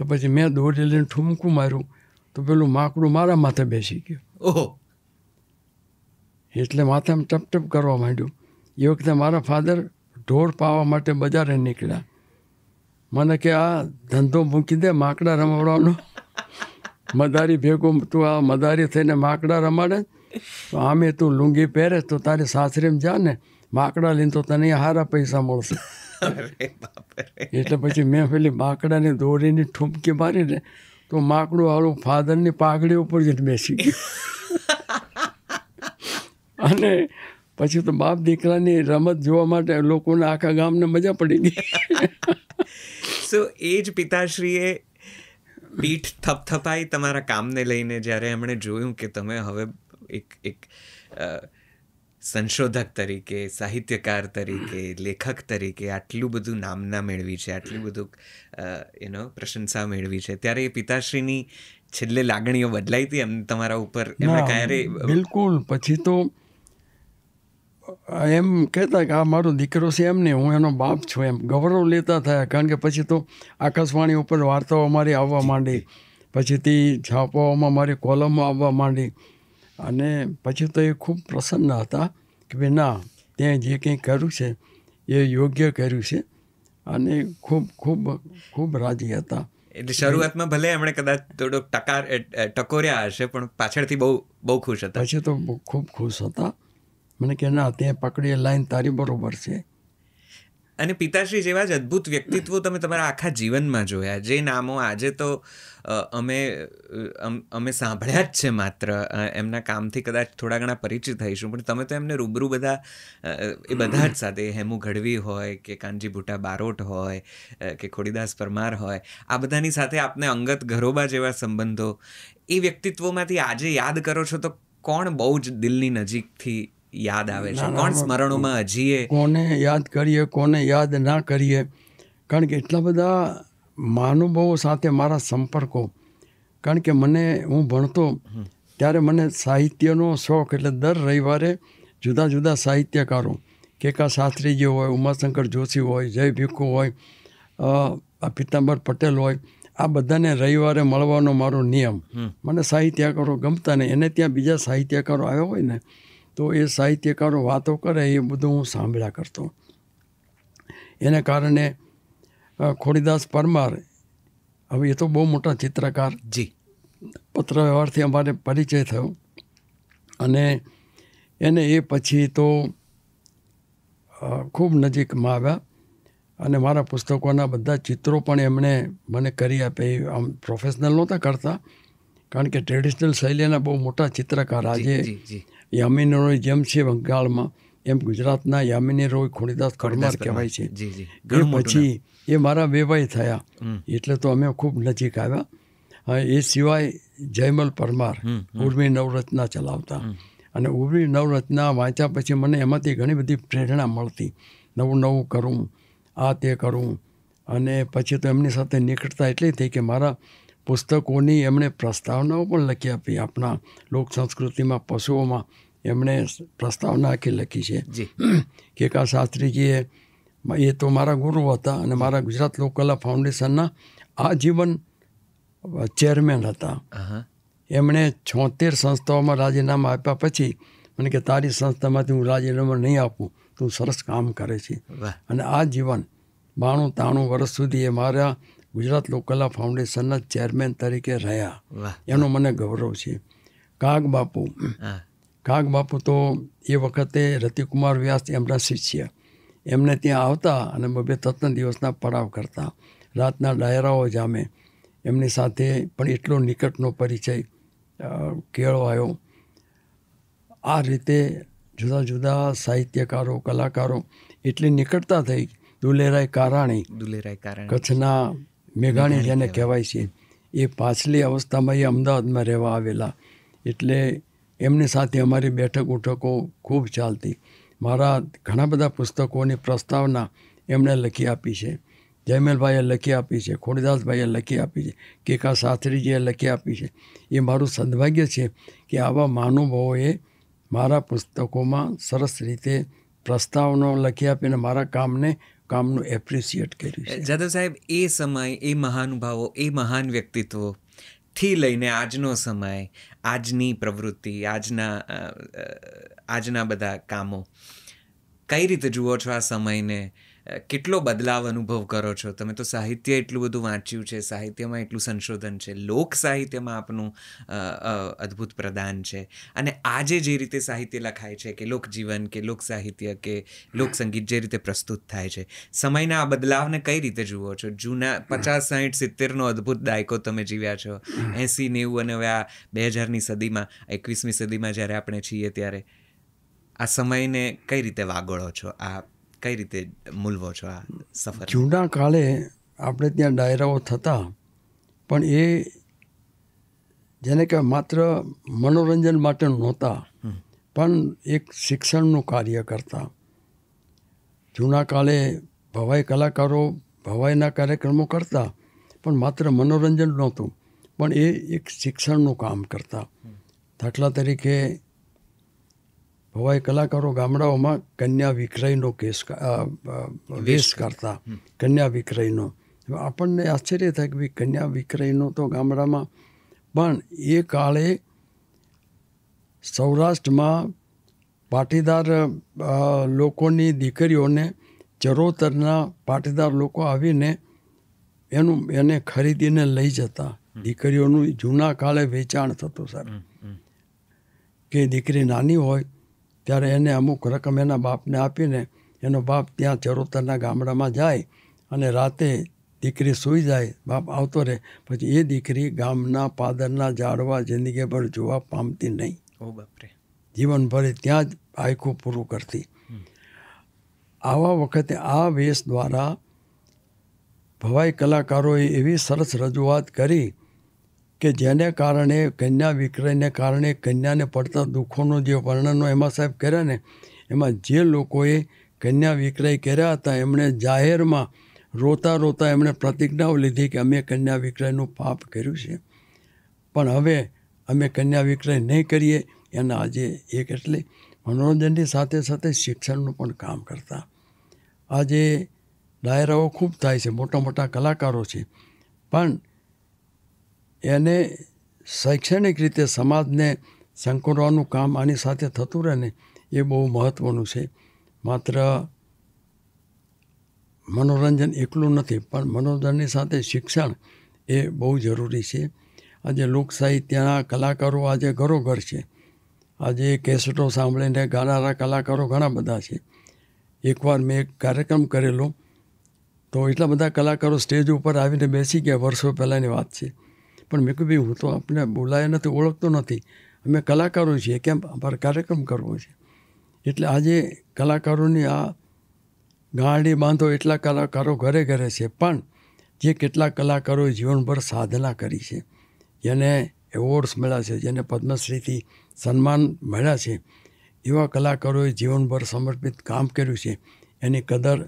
તો પછી મેં દોરી લઈને ઠુમકું માર્યું તો પેલું માકડું મારા માથે બેસી ગયું ઓહો એટલે માથામાં ટપટપ કરવા માંડ્યું એ વખતે મારા ફાધર ઢોર પાવા માટે બજારે નીકળ્યા મને કે આ ધંધો મૂકી દે માકડા રમાડવાનો મદારી ભેગું તું આ મદારી થઈને માકડા રમાડે તો આમે તું લુંગી પહેરે તો તારે સાસરીમાં જા ને માકડા લઈને તો તને સારા પૈસા મળશે એટલે પછી મેં પેલી માકડાની દોરીની ઠૂમકી મારીને તો માકડું હાલું ફાધરની પાઘડી ઉપર જ બેસી ગયું અને પછી તો બાપ દીકરાની રમત જોવા માટે લોકોને આખા ગામને મજા પડી ગઈ સો એ જ પિતાશ્રીએ પીઠ થપથપાઈ તમારા કામને લઈને જ્યારે એમણે જોયું કે તમે હવે એક એક સંશોધક તરીકે સાહિત્યકાર તરીકે લેખક તરીકે આટલું બધું નામના મેળવી છે આટલું બધું એનો પ્રશંસા મેળવી છે ત્યારે એ પિતાશ્રીની છેલ્લે લાગણીઓ બદલાઈ હતી એમ તમારા ઉપર એમણે કાંઈ બિલકુલ પછી તો એમ કહેતા કે આ મારો દીકરો છે એમ નહીં હું એનો બાપ છું એમ ગૌરવ લેતા થયા કારણ કે પછી તો આકાશવાણી ઉપર વાર્તાઓ મારી આવવા માંડી પછીથી છાપાઓમાં મારી કોલમો આવવા માંડી અને પછી તો એ ખૂબ પ્રસન્ન હતા કે ભાઈ ના તે જે કંઈ કર્યું છે એ યોગ્ય કર્યું છે અને ખૂબ ખૂબ ખૂબ રાજી હતા એટલે શરૂઆતમાં ભલે એમણે કદાચ થોડોક ટકાર ટકોર્યા હશે પણ પાછળથી બહુ બહુ ખુશ હતા પછી તો ખૂબ ખુશ હતા મને કે ના તે પકડી લાઈન તારી બરોબર છે અને પિતાશ્રી જેવા જ અદ્ભુત વ્યક્તિત્વો તમે તમારા આખા જીવનમાં જોયા જે નામો આજે તો અમે અમે સાંભળ્યા જ છે માત્ર એમના કામથી કદાચ થોડા ઘણા પરિચિત થઈશું પણ તમે તો એમને રૂબરૂ બધા એ બધા જ સાથે હેમુ ઘડવી હોય કે કાનજી ભૂટા બારોટ હોય કે ખોડીદાસ પરમાર હોય આ બધાની સાથે આપને અંગત ઘરોબા જેવા સંબંધો એ વ્યક્તિત્વોમાંથી આજે યાદ કરો છો તો કોણ બહુ જ દિલની નજીકથી યાદ આવે છે કોણ સ્મરણોમાં હજીએ કોને યાદ કરીએ કોને યાદ ના કરીએ કારણ કે એટલા બધા મહાનુભાવો સાથે મારા સંપર્કો કારણ કે મને હું ભણતો ત્યારે મને સાહિત્યનો શોખ એટલે દર રવિવારે જુદા જુદા સાહિત્યકારો કેકા શાસ્ત્રીજી હોય ઉમાશંકર જોશી હોય જય ભીખુ હોય પિતાંબર પટેલ હોય આ બધાને રવિવારે મળવાનો મારો નિયમ મને સાહિત્યકારો ગમતા નહીં એને ત્યાં બીજા સાહિત્યકારો આવ્યા હોય ને તો એ સાહિત્યકારો વાતો કરે એ બધું હું સાંભળ્યા કરતો એને કારણે ખોડીદાસ પરમાર હવે એ તો બહુ મોટા ચિત્રકાર જી પત્ર વ્યવહારથી અમારે પરિચય થયો અને એને એ પછી તો ખૂબ નજીકમાં આવ્યા અને મારા પુસ્તકોના બધા ચિત્રો પણ એમણે મને કરી આપ્યા એ આમ પ્રોફેશનલ નહોતા કરતા કારણ કે ટ્રેડિશનલ શૈલીના બહુ મોટા ચિત્રકાર આજે યામિની રોય જેમ છે બંગાળમાં એમ ગુજરાતના યામિની રોય ખોડીદાસ ખડમાર કહેવાય છે એ પછી એ મારા બે ભાઈ થયા એટલે તો અમે ખૂબ નજીક આવ્યા એ સિવાય જયમલ પરમાર ઉર્મી નવરત્ના ચલાવતા અને ઉર્મી નવરત્ના વાંચ્યા પછી મને એમાંથી ઘણી બધી પ્રેરણા મળતી નવું નવું કરું આ તે કરું અને પછી તો એમની સાથે નિકટતા એટલી થઈ કે મારા પુસ્તકોની એમણે પ્રસ્તાવનાઓ પણ લખી આપી આપણા લોક સંસ્કૃતિમાં પશુઓમાં એમણે પ્રસ્તાવના આખી લખી છે કેકા શાસ્ત્રીજીએ એ તો મારા ગુરુ હતા અને મારા ગુજરાત લોકકલા ફાઉન્ડેશનના આજીવન ચેરમેન હતા એમણે છોતેર સંસ્થાઓમાં રાજીનામા આપ્યા પછી મને કે તારી સંસ્થામાંથી હું રાજીનામું નહીં આપું તું સરસ કામ કરે છે અને આ જીવન બાણું ત્રાણું વર્ષ સુધી એ મારા ગુજરાત લોકલા ફાઉન્ડેશનના ચેરમેન તરીકે રહ્યા એનો મને ગૌરવ છે કાગ બાપુ કાગ બાપુ તો એ વખતે રતિકુમાર વ્યાસ એમના શિષ્ય એમને ત્યાં આવતા અને બબે તત્ન દિવસના પડાવ કરતા રાતના ડાયરાઓ જામે એમની સાથે પણ એટલો નિકટનો પરિચય આવ્યો આ રીતે જુદા જુદા સાહિત્યકારો કલાકારો એટલી નિકટતા થઈ દુલેરાય કારાણી દુલેરાય કારાણી કચ્છના મેઘાણી જેને કહેવાય છે એ પાછલી અવસ્થામાં એ અમદાવાદમાં રહેવા આવેલા એટલે એમની સાથે અમારી બેઠક ઉઠકો ખૂબ ચાલતી મારા ઘણા બધા પુસ્તકોની પ્રસ્તાવના એમણે લખી આપી છે જયમેલભાઈએ લખી આપી છે ખોડદાસભાઈએ લખી આપી છે કેકા શાસ્ત્રીજીએ લખી આપી છે એ મારું સદભાગ્ય છે કે આવા મહાનુભાવોએ મારા પુસ્તકોમાં સરસ રીતે પ્રસ્તાવનો લખી આપીને મારા કામને કામનું એપ્રિશિએટ કર્યું છે જાદવ સાહેબ એ સમય એ મહાનુભાવો એ મહાન વ્યક્તિત્વો થી લઈને આજનો સમય આજની પ્રવૃત્તિ આજના આજના બધા કામો કઈ રીતે જુઓ છો આ સમયને કેટલો બદલાવ અનુભવ કરો છો તમે તો સાહિત્ય એટલું બધું વાંચ્યું છે સાહિત્યમાં એટલું સંશોધન છે લોક સાહિત્યમાં આપનું અદ્ભુત પ્રદાન છે અને આજે જે રીતે સાહિત્ય લખાય છે કે લોકજીવન કે લોક સાહિત્ય કે લોક સંગીત જે રીતે પ્રસ્તુત થાય છે સમયના આ બદલાવને કઈ રીતે જુઓ છો જૂના પચાસ સાહીઠ સિત્તેરનો અદ્ભુત દાયકો તમે જીવ્યા છો એંસી નેવું અને હવે આ બે હજારની સદીમાં એકવીસમી સદીમાં જ્યારે આપણે છીએ ત્યારે આ સમયને કઈ રીતે વાગોળો છો આ કઈ રીતે મૂલવો છો આ સફર જૂના કાલે આપણે ત્યાં ડાયરાઓ થતા પણ એ જેને કહેવાય માત્ર મનોરંજન માટે નહોતા પણ એક શિક્ષણનું કાર્ય કરતા જૂના કાલે ભવાઈ કલાકારો ભવાઈના કાર્યક્રમો કરતા પણ માત્ર મનોરંજન નહોતું પણ એ એક શિક્ષણનું કામ કરતા દાખલા તરીકે હોવાય કલાકારો ગામડાઓમાં કન્યા વિક્રયનો કેસ વેશ કરતા કન્યા વિક્રયનો આપણને આશ્ચર્ય થાય કે ભાઈ કન્યા વિક્રયનો તો ગામડામાં પણ એ કાળે સૌરાષ્ટ્રમાં પાટીદાર લોકોની દીકરીઓને ચરોતરના પાટીદાર લોકો આવીને એનું એને ખરીદીને લઈ જતા દીકરીઓનું જૂના કાળે વેચાણ થતું સાહેબ કે દીકરી નાની હોય ત્યારે એને અમુક રકમ એના બાપને આપીને એનો બાપ ત્યાં ચરોતરના ગામડામાં જાય અને રાતે દીકરી સૂઈ જાય બાપ આવતો રહે પછી એ દીકરી ગામના પાદરના ઝાડવા જિંદગીભર જોવા પામતી નહીં ઓ બાપરે જીવનભરે ત્યાં જ આયખું પૂરું કરતી આવા વખતે આ વેશ દ્વારા ભવાઈ કલાકારોએ એવી સરસ રજૂઆત કરી કે જેને કારણે કન્યા વિક્રયને કારણે કન્યાને પડતા દુઃખોનું જે વર્ણનો એમાં સાહેબ કર્યા ને એમાં જે લોકોએ કન્યા વિક્રય કર્યા હતા એમણે જાહેરમાં રોતા રોતા એમણે પ્રતિજ્ઞાઓ લીધી કે અમે કન્યા વિક્રયનું પાપ કર્યું છે પણ હવે અમે કન્યા વિક્રય નહીં કરીએ એના આજે એક એટલે મનોરંજનની સાથે સાથે શિક્ષણનું પણ કામ કરતા આજે ડાયરાઓ ખૂબ થાય છે મોટા મોટા કલાકારો છે પણ એને શૈક્ષણિક રીતે સમાજને સંકોડવાનું કામ આની સાથે થતું રહે ને એ બહુ મહત્ત્વનું છે માત્ર મનોરંજન એકલું નથી પણ મનોરંજનની સાથે શિક્ષણ એ બહુ જરૂરી છે આજે લોક સાહિત્યના કલાકારો આજે ઘરોઘર છે આજે કેસેટો સાંભળીને ગાનારા કલાકારો ઘણા બધા છે એકવાર મેં એક કાર્યક્રમ કરેલો તો એટલા બધા કલાકારો સ્ટેજ ઉપર આવીને બેસી ગયા વર્ષો પહેલાંની વાત છે પણ મેં કહ્યું ભાઈ હું તો આપને બોલાયા નથી ઓળખતો નથી અમે કલાકારો છીએ કેમ અમારે કાર્યક્રમ કરવો છે એટલે આજે કલાકારોની આ ગાડી બાંધો એટલા કલાકારો ઘરે ઘરે છે પણ જે કેટલા કલાકારોએ જીવનભર સાધના કરી છે જેને એવોર્ડ્સ મળ્યા છે જેને પદ્મશ્રીથી સન્માન મળ્યા છે એવા કલાકારોએ જીવનભર સમર્પિત કામ કર્યું છે એની કદર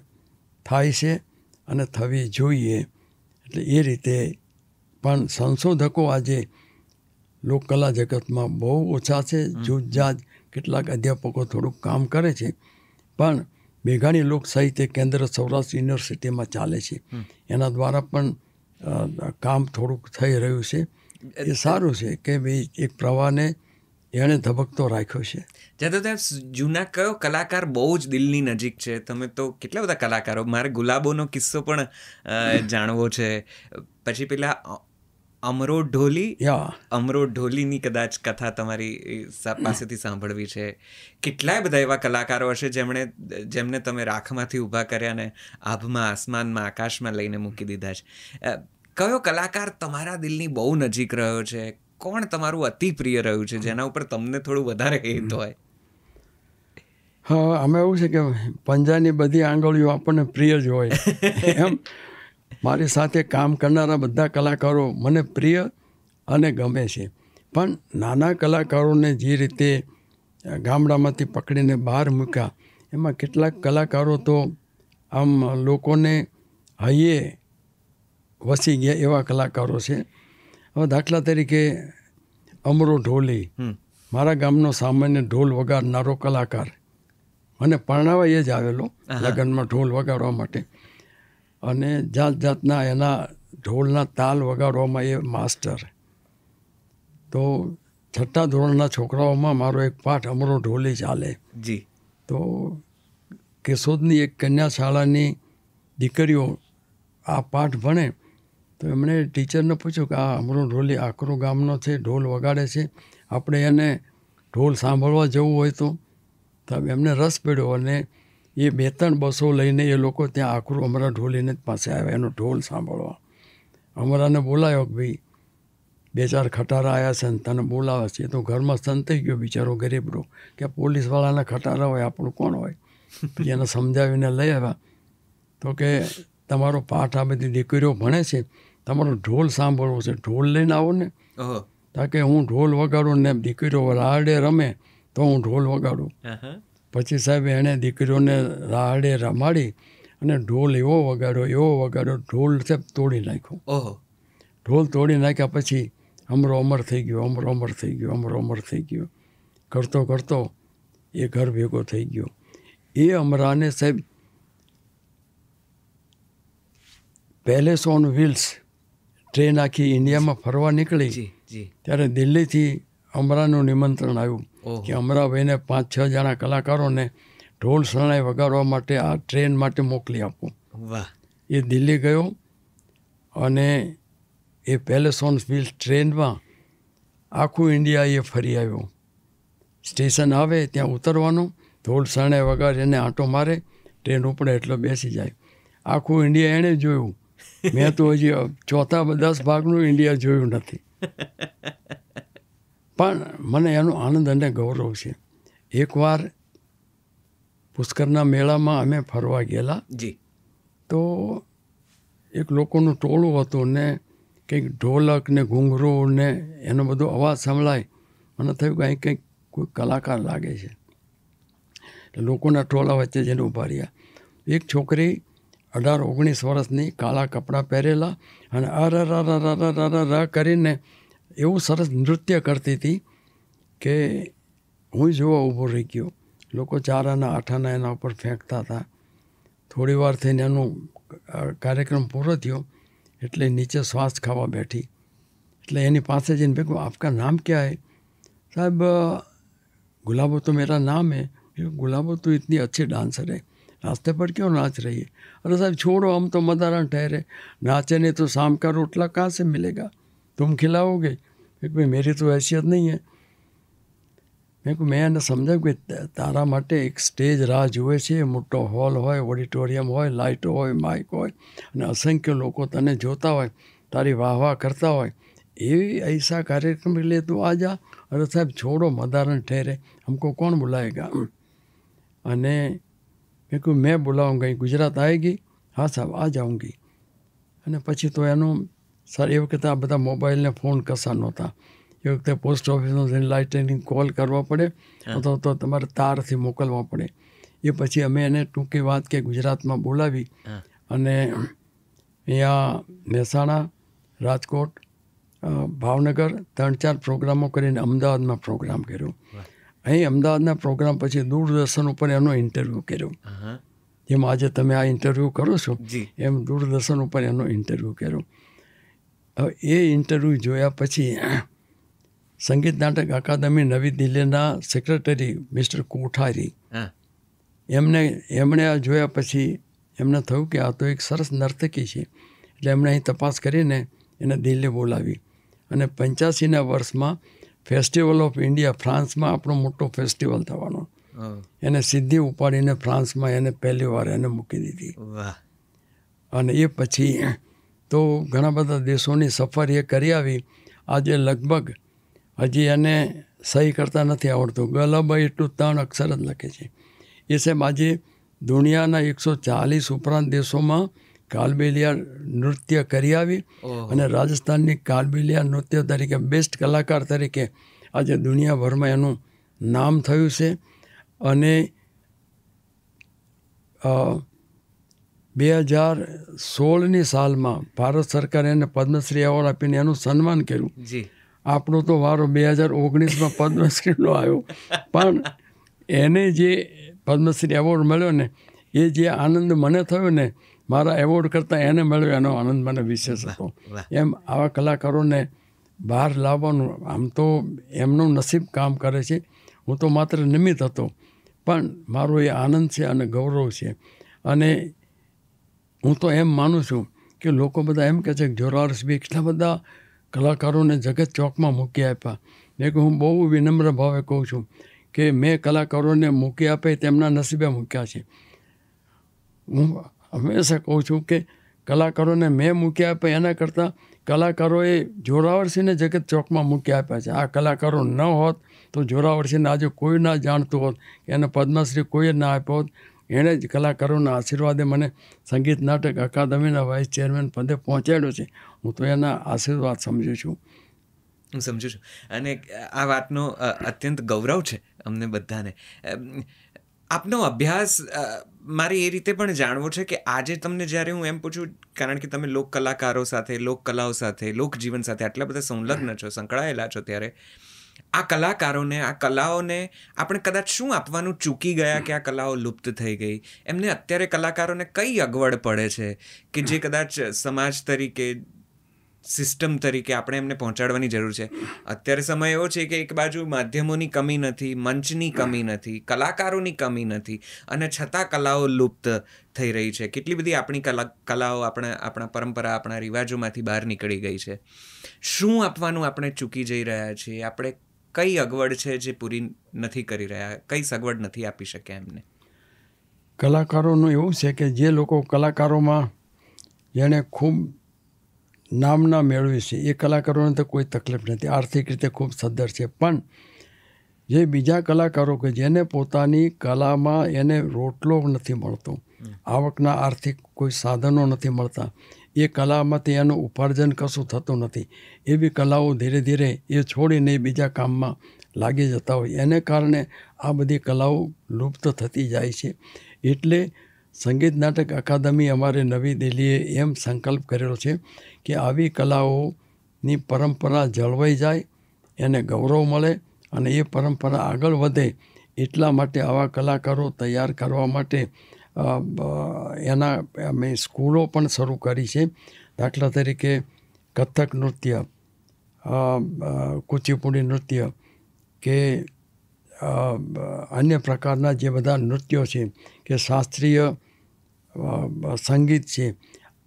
થાય છે અને થવી જોઈએ એટલે એ રીતે પણ સંશોધકો આજે લોકકલા જગતમાં બહુ ઓછા છે જૂજ જૂજજાજ કેટલાક અધ્યાપકો થોડુંક કામ કરે છે પણ મેઘાણી લોક સાહિત્ય કેન્દ્ર સૌરાષ્ટ્ર યુનિવર્સિટીમાં ચાલે છે એના દ્વારા પણ કામ થોડુંક થઈ રહ્યું છે એ સારું છે કે ભાઈ એક પ્રવાહને એણે ધબકતો રાખ્યો છે જ્યાં તો જૂના કયો કલાકાર બહુ જ દિલની નજીક છે તમે તો કેટલા બધા કલાકારો મારે ગુલાબોનો કિસ્સો પણ જાણવો છે પછી પેલા અમરો ઢોલી અમરો ઢોલીની કદાચ કથા તમારી પાસેથી સાંભળવી છે કેટલાય બધા એવા કલાકારો હશે જેમણે જેમને તમે રાખમાંથી ઊભા કર્યા ને આભમાં આસમાનમાં આકાશમાં લઈને મૂકી દીધા છે કયો કલાકાર તમારા દિલની બહુ નજીક રહ્યો છે કોણ તમારું અતિ પ્રિય રહ્યું છે જેના ઉપર તમને થોડું વધારે હેત હોય હા અમે એવું છે કે પંજાની બધી આંગળીઓ આપણને પ્રિય જ હોય એમ મારી સાથે કામ કરનારા બધા કલાકારો મને પ્રિય અને ગમે છે પણ નાના કલાકારોને જે રીતે ગામડામાંથી પકડીને બહાર મૂક્યા એમાં કેટલાક કલાકારો તો આમ લોકોને હૈયે વસી ગયા એવા કલાકારો છે હવે દાખલા તરીકે અમરો ઢોલી મારા ગામનો સામાન્ય ઢોલ વગાડનારો કલાકાર મને પરણાવા એ જ આવેલો લગ્નમાં ઢોલ વગાડવા માટે અને જાત જાતના એના ઢોલના તાલ વગાડવામાં એ માસ્ટર તો છઠ્ઠા ધોરણના છોકરાઓમાં મારો એક પાઠ અમરો ઢોલી ચાલે જી તો કેશોદની એક કન્યા શાળાની દીકરીઓ આ પાઠ ભણે તો એમણે ટીચરને પૂછ્યું કે આ અમરો ઢોલી આકરો ગામનો છે ઢોલ વગાડે છે આપણે એને ઢોલ સાંભળવા જવું હોય તો એમને રસ પડ્યો અને એ બે ત્રણ બસો લઈને એ લોકો ત્યાં આકરું અમારા ઢોલીને જ પાસે આવ્યા એનો ઢોલ સાંભળવા અમારાને બોલાયો કે ભાઈ બે ચાર ખટારા આવ્યા છે ને તને બોલાવે છે તો ઘરમાં થઈ ગયો બિચારો ગરીબડો કે પોલીસવાળાના ખટારા હોય આપણું કોણ હોય પછી એને સમજાવીને લઈ આવ્યા તો કે તમારો પાઠ આ બધી દીકરીઓ ભણે છે તમારો ઢોલ સાંભળવો છે ઢોલ લઈને આવો ને તાકે હું ઢોલ વગાડું ને દીકરીઓ રાડે રમે તો હું ઢોલ વગાડું પછી સાહેબ એણે દીકરીઓને રાહડે રમાડી અને ઢોલ એવો વગાડ્યો એવો વગાડ્યો ઢોલ સાહેબ તોડી નાખ્યો ઓહો ઢોલ તોડી નાખ્યા પછી અમરો અમર થઈ ગયો અમરો અમર થઈ ગયો અમરો અમર થઈ ગયો કરતો કરતો એ ઘર ભેગો થઈ ગયો એ અમરાને સાહેબ પેલેસ ઓન વ્હીલ્સ ટ્રેન આખી ઇન્ડિયામાં ફરવા નીકળી ત્યારે દિલ્હીથી અમરાનું નિમંત્રણ આવ્યું કે અમરાભાઈને પાંચ છ જણા કલાકારોને ઢોલ શરણાઈ વગાડવા માટે આ ટ્રેન માટે મોકલી આપું વાહ એ દિલ્હી ગયો અને એ પેલેસ ઓન વ્હીલ્સ ટ્રેનમાં આખું ઇન્ડિયા એ ફરી આવ્યો સ્ટેશન આવે ત્યાં ઉતરવાનું ઢોલ શરણાઈ વગાડી એને આંટો મારે ટ્રેન ઉપડે એટલો બેસી જાય આખું ઇન્ડિયા એણે જોયું મેં તો હજી ચોથા દસ ભાગનું ઇન્ડિયા જોયું નથી પણ મને એનો આનંદ અને ગૌરવ છે એકવાર પુષ્કરના મેળામાં અમે ફરવા ગયેલા જી તો એક લોકોનું ટોળું હતું ને કંઈક ઢોલક ને ઘૂંઘરો ને એનો બધો અવાજ સંભળાય મને થયું કે અહીં કંઈક કોઈ કલાકાર લાગે છે લોકોના ટોળા વચ્ચે જેને ઊભા રહ્યા એક છોકરી અઢાર ઓગણીસ વર્ષની કાળા કપડાં પહેરેલા અને અર કરીને એવું સરસ નૃત્ય કરતી હતી કે હું જોવા ઊભો રહી ગયો લોકો ચાર આના આઠ આના એના ઉપર ફેંકતા હતા થોડી વાર થઈને એનો કાર્યક્રમ પૂરો થયો એટલે નીચે શ્વાસ ખાવા બેઠી એટલે એની પાસે જઈને ભેગું આપકા નામ ક્યાં હે સાહેબ ગુલાબો તો મેરા નામ હે ગુલાબો તો ઇતની અચ્છી ડાન્સર હે रास्ते પર ક્યો નાચ રહીએ અરે સાહેબ છોડો આમ તો तो ઠહેરે નાચે નહીં તો तो शाम का रोटला कहाँ से तुम खिलाओगे फिर भाई मेरी तो हैसियत नहीं है મેં કહું મેં એને સમજાવ્યું કે તારા માટે એક સ્ટેજ રાહ જુએ છે મોટો હોલ હોય ઓડિટોરિયમ હોય લાઇટો હોય માઇક હોય અને અસંખ્ય લોકો તને જોતા હોય તારી વાહ વાહ કરતા હોય એવી એસા કાર્યક્રમ લે તું આ જા અરે સાહેબ છોડો મદારણ ઠેરે હમકો કોણ બોલાવેગા અને મેં કહ્યું મેં બોલાવું ગઈ ગુજરાત આવેગી હા સાહેબ આ જાઉંગી અને પછી તો એનું સર એ વખતે આ બધા મોબાઈલને ફોન કશા નહોતા એ વખતે પોસ્ટ ઓફિસનો જેને લાઇટનિંગ કોલ કરવો પડે અથવા તો તમારે તારથી મોકલવા પડે એ પછી અમે એને ટૂંકી વાત કે ગુજરાતમાં બોલાવી અને અહીંયા મહેસાણા રાજકોટ ભાવનગર ત્રણ ચાર પ્રોગ્રામો કરીને અમદાવાદમાં પ્રોગ્રામ કર્યો અહીં અમદાવાદના પ્રોગ્રામ પછી દૂરદર્શન ઉપર એનો ઇન્ટરવ્યૂ કર્યો જેમ આજે તમે આ ઇન્ટરવ્યૂ કરો છો એમ દૂરદર્શન ઉપર એનો ઇન્ટરવ્યૂ કર્યો હવે એ ઇન્ટરવ્યૂ જોયા પછી સંગીત નાટક અકાદમી નવી દિલ્હીના સેક્રેટરી મિસ્ટર કોઠારી એમને એમણે આ જોયા પછી એમને થયું કે આ તો એક સરસ નર્તકી છે એટલે એમણે અહીં તપાસ કરીને એને દિલ્હી બોલાવી અને પંચ્યાસીના વર્ષમાં ફેસ્ટિવલ ઓફ ઇન્ડિયા ફ્રાન્સમાં આપણો મોટો ફેસ્ટિવલ થવાનો એને સીધી ઉપાડીને ફ્રાન્સમાં એને પહેલી વાર એને મૂકી દીધી અને એ પછી તો ઘણા બધા દેશોની સફર એ કરી આવી આજે લગભગ હજી એને સહી કરતા નથી આવડતું ગલબ એટલું ત્રણ અક્ષર જ લખે છે એ સાહેબ આજે દુનિયાના એકસો ચાલીસ ઉપરાંત દેશોમાં કાલબેલિયા નૃત્ય કરી આવી અને રાજસ્થાનની કાલબેલિયા નૃત્ય તરીકે બેસ્ટ કલાકાર તરીકે આજે દુનિયાભરમાં એનું નામ થયું છે અને બે હજાર સોળની સાલમાં ભારત સરકારે એને પદ્મશ્રી એવોર્ડ આપીને એનું સન્માન કર્યું આપણો તો વારો બે હજાર ઓગણીસમાં પદ્મશ્રીનો આવ્યો પણ એને જે પદ્મશ્રી એવોર્ડ મળ્યો ને એ જે આનંદ મને થયો ને મારા એવોર્ડ કરતાં એને મળ્યો એનો આનંદ મને વિશેષ હતો એમ આવા કલાકારોને બહાર લાવવાનું આમ તો એમનું નસીબ કામ કરે છે હું તો માત્ર નિમિત્ત હતો પણ મારો એ આનંદ છે અને ગૌરવ છે અને હું તો એમ માનું છું કે લોકો બધા એમ કહે છે કે જોરાવર્ષ બી એટલા બધા કલાકારોને જગત ચોકમાં મૂકી આપ્યા મેં કહું હું બહુ વિનમ્ર ભાવે કહું છું કે મેં કલાકારોને મૂકી આપે તેમના નસીબે મૂક્યા છે હું હંમેશા કહું છું કે કલાકારોને મેં મૂકી આપે એના કરતાં કલાકારોએ જોરાવરસિંહને જગત ચોકમાં મૂકી આપ્યા છે આ કલાકારો ન હોત તો જોરાવરસિંહને આજે કોઈ ના જાણતું હોત એને પદ્મશ્રી કોઈએ ના આપ્યો હોત એણે જ કલાકારોના આશીર્વાદે મને સંગીત નાટક અકાદમીના વાઇસ ચેરમેન પદે પહોંચાડ્યો છે હું તો એના આશીર્વાદ સમજું છું હું સમજુ છું અને આ વાતનો અત્યંત ગૌરવ છે અમને બધાને આપનો અભ્યાસ મારે એ રીતે પણ જાણવો છે કે આજે તમને જ્યારે હું એમ પૂછું કારણ કે તમે લોક કલાકારો સાથે લોક કલાઓ સાથે લોકજીવન સાથે આટલા બધા સંલગ્ન છો સંકળાયેલા છો ત્યારે આ કલાકારોને આ કલાઓને આપણે કદાચ શું આપવાનું ચૂકી ગયા કે આ કલાઓ લુપ્ત થઈ ગઈ એમને અત્યારે કલાકારોને કઈ અગવડ પડે છે કે જે કદાચ સમાજ તરીકે સિસ્ટમ તરીકે આપણે એમને પહોંચાડવાની જરૂર છે અત્યારે સમય એવો છે કે એક બાજુ માધ્યમોની કમી નથી મંચની કમી નથી કલાકારોની કમી નથી અને છતાં કલાઓ લુપ્ત થઈ રહી છે કેટલી બધી આપણી કલા કલાઓ આપણા આપણા પરંપરા આપણા રિવાજોમાંથી બહાર નીકળી ગઈ છે શું આપવાનું આપણે ચૂકી જઈ રહ્યા છીએ આપણે કઈ અગવડ છે જે પૂરી નથી કરી રહ્યા કઈ સગવડ નથી આપી શક્યા એમને કલાકારોનું એવું છે કે જે લોકો કલાકારોમાં જેણે ખૂબ નામના મેળવ્યું છે એ કલાકારોને તો કોઈ તકલીફ નથી આર્થિક રીતે ખૂબ સદ્ધર છે પણ જે બીજા કલાકારો કે જેને પોતાની કલામાં એને રોટલો નથી મળતો આવકના આર્થિક કોઈ સાધનો નથી મળતા એ કલામાં તેનું ઉપાર્જન કશું થતું નથી એવી કલાઓ ધીરે ધીરે એ છોડીને બીજા કામમાં લાગી જતા હોય એને કારણે આ બધી કલાઓ લુપ્ત થતી જાય છે એટલે સંગીત નાટક અકાદમી અમારે નવી દિલ્હીએ એમ સંકલ્પ કરેલો છે કે આવી કલાઓની પરંપરા જળવાઈ જાય એને ગૌરવ મળે અને એ પરંપરા આગળ વધે એટલા માટે આવા કલાકારો તૈયાર કરવા માટે એના અમે સ્કૂલો પણ શરૂ કરી છે દાખલા તરીકે કથક નૃત્ય કુચીપુડી નૃત્ય કે અન્ય પ્રકારના જે બધા નૃત્યો છે કે શાસ્ત્રીય સંગીત છે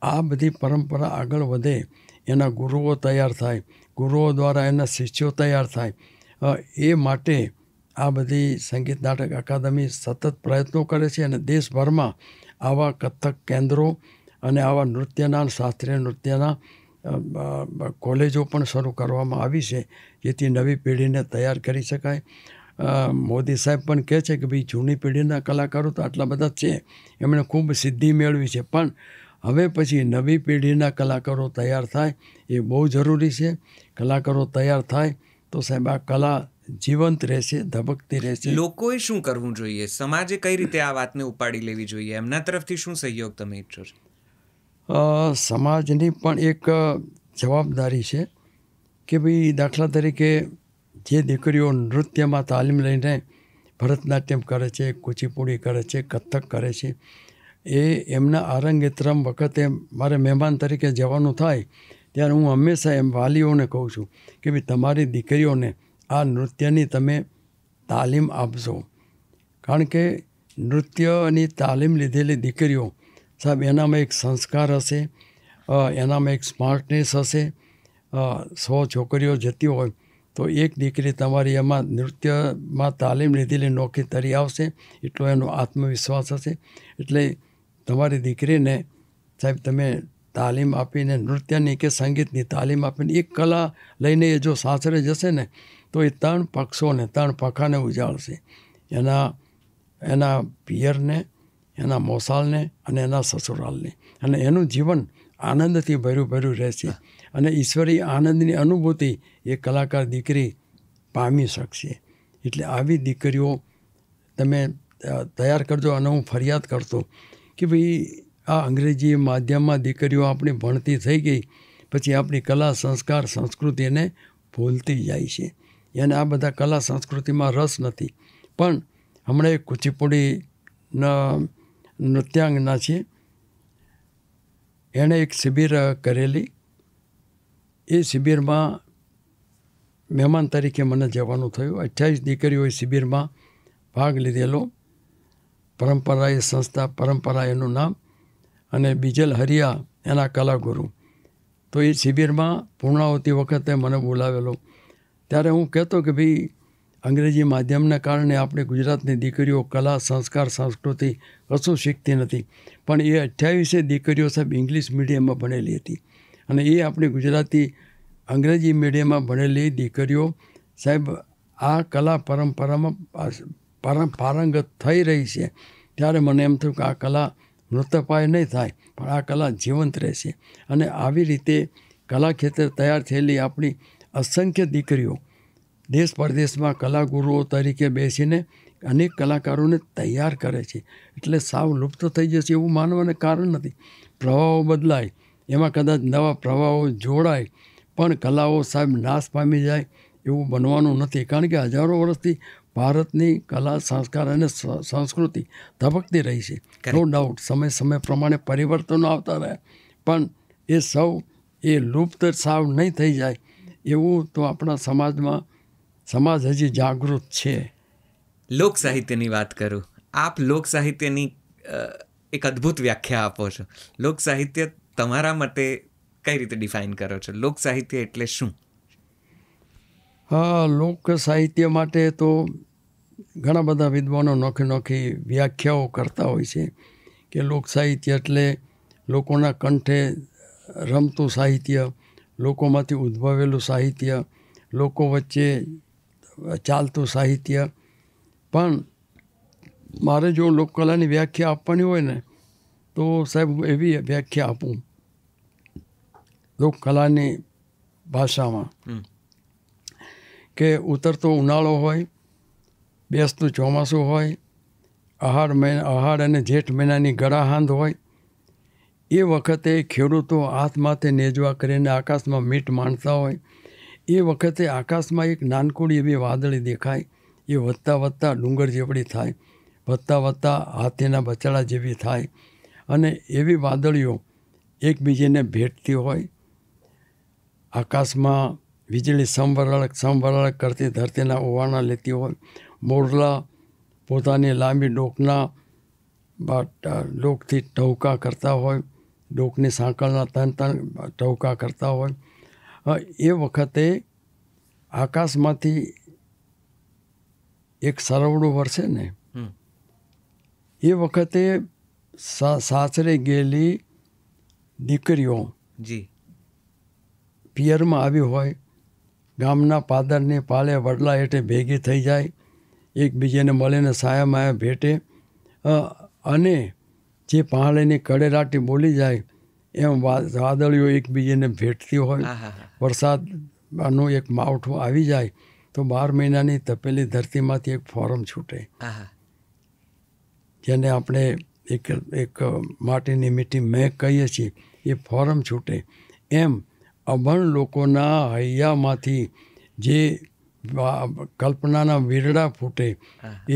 આ બધી પરંપરા આગળ વધે એના ગુરુઓ તૈયાર થાય ગુરુઓ દ્વારા એના શિષ્યો તૈયાર થાય એ માટે આ બધી સંગીત નાટક અકાદમી સતત પ્રયત્નો કરે છે અને દેશભરમાં આવા કથક કેન્દ્રો અને આવા નૃત્યના શાસ્ત્રીય નૃત્યના કોલેજો પણ શરૂ કરવામાં આવી છે જેથી નવી પેઢીને તૈયાર કરી શકાય મોદી સાહેબ પણ કહે છે કે ભાઈ જૂની પેઢીના કલાકારો તો આટલા બધા છે એમણે ખૂબ સિદ્ધિ મેળવી છે પણ હવે પછી નવી પેઢીના કલાકારો તૈયાર થાય એ બહુ જરૂરી છે કલાકારો તૈયાર થાય તો સાહેબ આ કલા જીવંત રહેશે ધબકતી રહેશે લોકોએ શું કરવું જોઈએ સમાજે કઈ રીતે આ વાતને ઉપાડી લેવી જોઈએ એમના તરફથી શું સહયોગ તમે ઈચ્છો છો સમાજની પણ એક જવાબદારી છે કે ભાઈ દાખલા તરીકે જે દીકરીઓ નૃત્યમાં તાલીમ લઈને ભરતનાટ્યમ કરે છે કુચીપુડી કરે છે કથક કરે છે એ એમના આરંગેતરમ વખતે મારે મહેમાન તરીકે જવાનું થાય ત્યારે હું હંમેશા એમ વાલીઓને કહું છું કે ભાઈ તમારી દીકરીઓને આ નૃત્યની તમે તાલીમ આપશો કારણ કે નૃત્યની તાલીમ લીધેલી દીકરીઓ સાહેબ એનામાં એક સંસ્કાર હશે એનામાં એક સ્માર્ટનેસ હશે સો છોકરીઓ જતી હોય તો એક દીકરી તમારી એમાં નૃત્યમાં તાલીમ લીધેલી નોકરી તરી આવશે એટલો એનો આત્મવિશ્વાસ હશે એટલે તમારી દીકરીને સાહેબ તમે તાલીમ આપીને નૃત્યની કે સંગીતની તાલીમ આપીને એક કલા લઈને એ જો સાસરે જશે ને તો એ ત્રણ પક્ષોને ત્રણ પખાને ઉજાળશે એના એના પિયરને એના મોસાલને અને એના સસુરાલને અને એનું જીવન આનંદથી ભર્યું ભર્યું રહેશે અને ઈશ્વરી આનંદની અનુભૂતિ એ કલાકાર દીકરી પામી શકશે એટલે આવી દીકરીઓ તમે તૈયાર કરજો અને હું ફરિયાદ કરતો કે ભાઈ આ અંગ્રેજી માધ્યમમાં દીકરીઓ આપણી ભણતી થઈ ગઈ પછી આપણી કલા સંસ્કાર સંસ્કૃતિને ભૂલતી જાય છે એને આ બધા કલા સંસ્કૃતિમાં રસ નથી પણ હમણાં એક કુચીપુડીના નૃત્યાંગના છે એણે એક શિબિર કરેલી એ શિબિરમાં મહેમાન તરીકે મને જવાનું થયું અઠ્યાવીસ દીકરીઓએ શિબિરમાં ભાગ લીધેલો પરંપરા એ સંસ્થા પરંપરા એનું નામ અને બીજલ હરિયા એના કલાગુરુ તો એ શિબિરમાં પૂર્ણાવતી વખતે મને બોલાવેલો ત્યારે હું કહેતો કે ભાઈ અંગ્રેજી માધ્યમને કારણે આપણી ગુજરાતની દીકરીઓ કલા સંસ્કાર સંસ્કૃતિ કશું શીખતી નથી પણ એ અઠ્યાવીસે દીકરીઓ સાહેબ ઇંગ્લિશ મીડિયમમાં ભણેલી હતી અને એ આપણી ગુજરાતી અંગ્રેજી મીડિયમમાં ભણેલી દીકરીઓ સાહેબ આ કલા પરંપરામાં પારંગત થઈ રહી છે ત્યારે મને એમ થયું કે આ કલા મૃતપાય નહીં થાય પણ આ કલા જીવંત રહેશે અને આવી રીતે કલા ક્ષેત્રે તૈયાર થયેલી આપણી અસંખ્ય દીકરીઓ દેશ પરદેશમાં કલાગુરુઓ તરીકે બેસીને અનેક કલાકારોને તૈયાર કરે છે એટલે સાવ લુપ્ત થઈ જશે એવું માનવાને કારણ નથી પ્રવાહો બદલાય એમાં કદાચ નવા પ્રવાહો જોડાય પણ કલાઓ સાહેબ નાશ પામી જાય એવું બનવાનું નથી કારણ કે હજારો વર્ષથી ભારતની કલા સંસ્કાર અને સંસ્કૃતિ ધબકતી રહી છે નો ડાઉટ સમય સમય પ્રમાણે પરિવર્તનો આવતા રહે પણ એ સૌ એ લુપ્ત સાવ નહીં થઈ જાય એવું તો આપણા સમાજમાં સમાજ હજી જાગૃત છે લોક સાહિત્યની વાત કરું આપ લોક સાહિત્યની એક અદ્ભુત વ્યાખ્યા આપો છો લોક સાહિત્ય તમારા મતે કઈ રીતે ડિફાઇન કરો છો લોક સાહિત્ય એટલે શું હા લોક સાહિત્ય માટે તો ઘણા બધા વિદ્વાનો નોખી નોખી વ્યાખ્યાઓ કરતા હોય છે કે લોક સાહિત્ય એટલે લોકોના કંઠે રમતું સાહિત્ય લોકોમાંથી ઉદ્ભવેલું સાહિત્ય લોકો વચ્ચે ચાલતું સાહિત્ય પણ મારે જો લોકકલાની વ્યાખ્યા આપવાની હોય ને તો સાહેબ હું એવી વ્યાખ્યા આપું લોકકલાની ભાષામાં કે ઉતરતો ઉનાળો હોય બેસતું ચોમાસું હોય અહાર મહિના અહાર અને જેઠ મહિનાની ગળાહાંધ હોય એ વખતે ખેડૂતો હાથ માથે નેજવા કરીને આકાશમાં મીટ માણતા હોય એ વખતે આકાશમાં એક નાનકુડી એવી વાદળી દેખાય એ વધતા વધતા ડુંગર જેવડી થાય વધતા વધતા હાથીના બચાડા જેવી થાય અને એવી વાદળીઓ એકબીજીને ભેટતી હોય આકાશમાં વીજળી સંવરળક સંવરળક કરતી ધરતીના ઓવાણા લેતી હોય મોરલા પોતાની લાંબી ડોકના ડોકથી ટહુકા કરતા હોય ડોકની સાંકળના તન તન ટહુકા કરતા હોય એ વખતે આકાશમાંથી એક સરવડું વરસે ને એ વખતે સાસરે ગયેલી દીકરીઓ જી પિયરમાં આવી હોય ગામના પાદરની પાલે વડલા હેઠે ભેગી થઈ જાય એકબીજાને મળીને સાયા માયા ભેટે અને જે પહાડેની કડેરાટી બોલી જાય એમ વાદળીઓ એકબીજાને ભેટતી હોય વરસાદનું એક માવઠું આવી જાય તો બાર મહિનાની તપેલી ધરતીમાંથી એક ફોરમ છૂટે જેને આપણે એક એક માટીની મીઠી મેં કહીએ છીએ એ ફોરમ છૂટે એમ અભણ લોકોના હૈયામાંથી જે કલ્પનાના વીરડા ફૂટે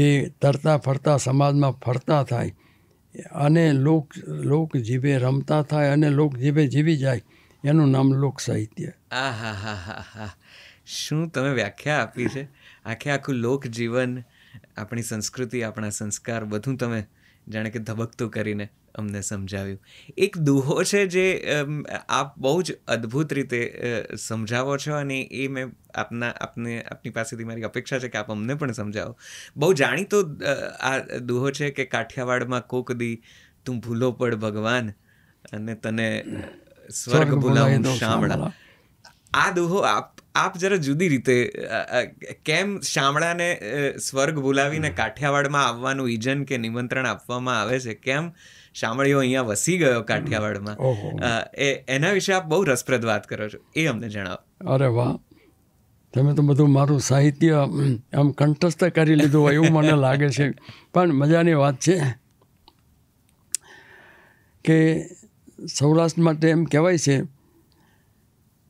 એ તરતા ફરતા સમાજમાં ફરતા થાય અને લોક લોક જીવે રમતા થાય અને લોક જીવે જીવી જાય એનું નામ લોક સાહિત્ય આ હા હા હા શું તમે વ્યાખ્યા આપી છે આખે આખું લોક જીવન આપણી સંસ્કૃતિ આપણા સંસ્કાર બધું તમે જાણે કે ધબકતું કરીને અમને સમજાવ્યું એક દુહો છે જે આપ બહુ જ અદ્ભુત રીતે સમજાવો છો અને એ મેં આપના આપને આપની પાસેથી મારી અપેક્ષા છે કે આપ અમને પણ સમજાવો બહુ જાણીતો આ દુહો છે કે કાઠિયાવાડમાં કોક દી તું ભૂલો પડ ભગવાન અને તને સ્વર્ગ ભૂલાવું શામળા આ દુહો આપ આપ જરા જુદી રીતે કેમ શામળાને સ્વર્ગ બોલાવીને કાઠિયાવાડમાં આવવાનું ઈજન કે નિમંત્રણ આપવામાં આવે છે કેમ શામળીઓ અહીંયા વસી ગયો કાઠિયાવાડમાં એ એના વિશે આપ બહુ રસપ્રદ વાત કરો છો એ અમને જણાવો અરે વાહ તમે તો બધું મારું સાહિત્ય આમ કંઠસ્થ કરી લીધું હોય એવું મને લાગે છે પણ મજાની વાત છે કે સૌરાષ્ટ્ર માટે એમ કહેવાય છે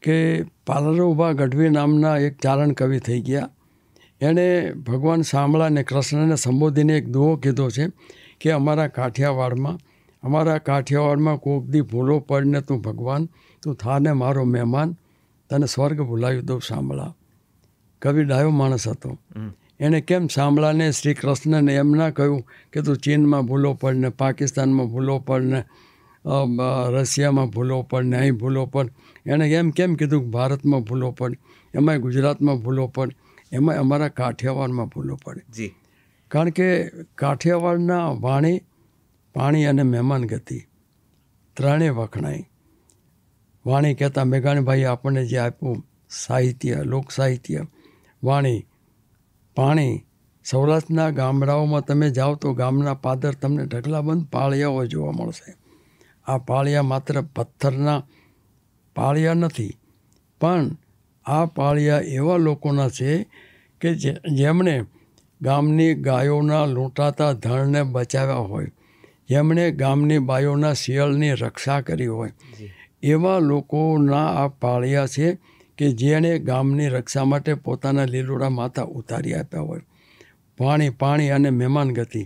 કે પાલરોભા ગઢવી નામના એક ચારણ કવિ થઈ ગયા એણે ભગવાન શામળા અને કૃષ્ણને સંબોધીને એક દુઓ કીધો છે કે અમારા કાઠિયાવાડમાં અમારા કાઠિયાવાડમાં દી ભૂલો પડને તું ભગવાન તું થાને મારો મહેમાન તને સ્વર્ગ ભૂલાવી દઉં સાંભળા કવિ ડાયો માણસ હતો એણે કેમ સાંભળાને શ્રી કૃષ્ણને એમ ના કહ્યું કે તું ચીનમાં ભૂલો પડને પાકિસ્તાનમાં ભૂલો પડને રશિયામાં ભૂલો પડને અહીં ભૂલો પડ એણે એમ કેમ કીધું કે ભારતમાં ભૂલો પડ એમાંય ગુજરાતમાં ભૂલો પડ એમાંય અમારા કાઠિયાવાડમાં ભૂલો પડે જી કારણ કે કાઠિયાવાડના વાણી પાણી અને મહેમાન ગતિ ત્રણેય વખણાય વાણી કહેતા મેઘાણીભાઈ આપણને જે આપ્યું સાહિત્ય લોકસાહિત્ય વાણી પાણી સૌરાષ્ટ્રના ગામડાઓમાં તમે જાઓ તો ગામના પાદર તમને ઢગલાબંધ પાળિયાઓ જોવા મળશે આ પાળિયા માત્ર પથ્થરના પાળિયા નથી પણ આ પાળિયા એવા લોકોના છે કે જેમણે ગામની ગાયોના લૂંટાતા ધણને બચાવ્યા હોય જેમણે ગામની બાયોના શિયાળની રક્ષા કરી હોય એવા લોકોના આ પાળિયા છે કે જેણે ગામની રક્ષા માટે પોતાના લીલોડા માથા ઉતારી આપ્યા હોય પાણી પાણી અને મહેમાન ગતિ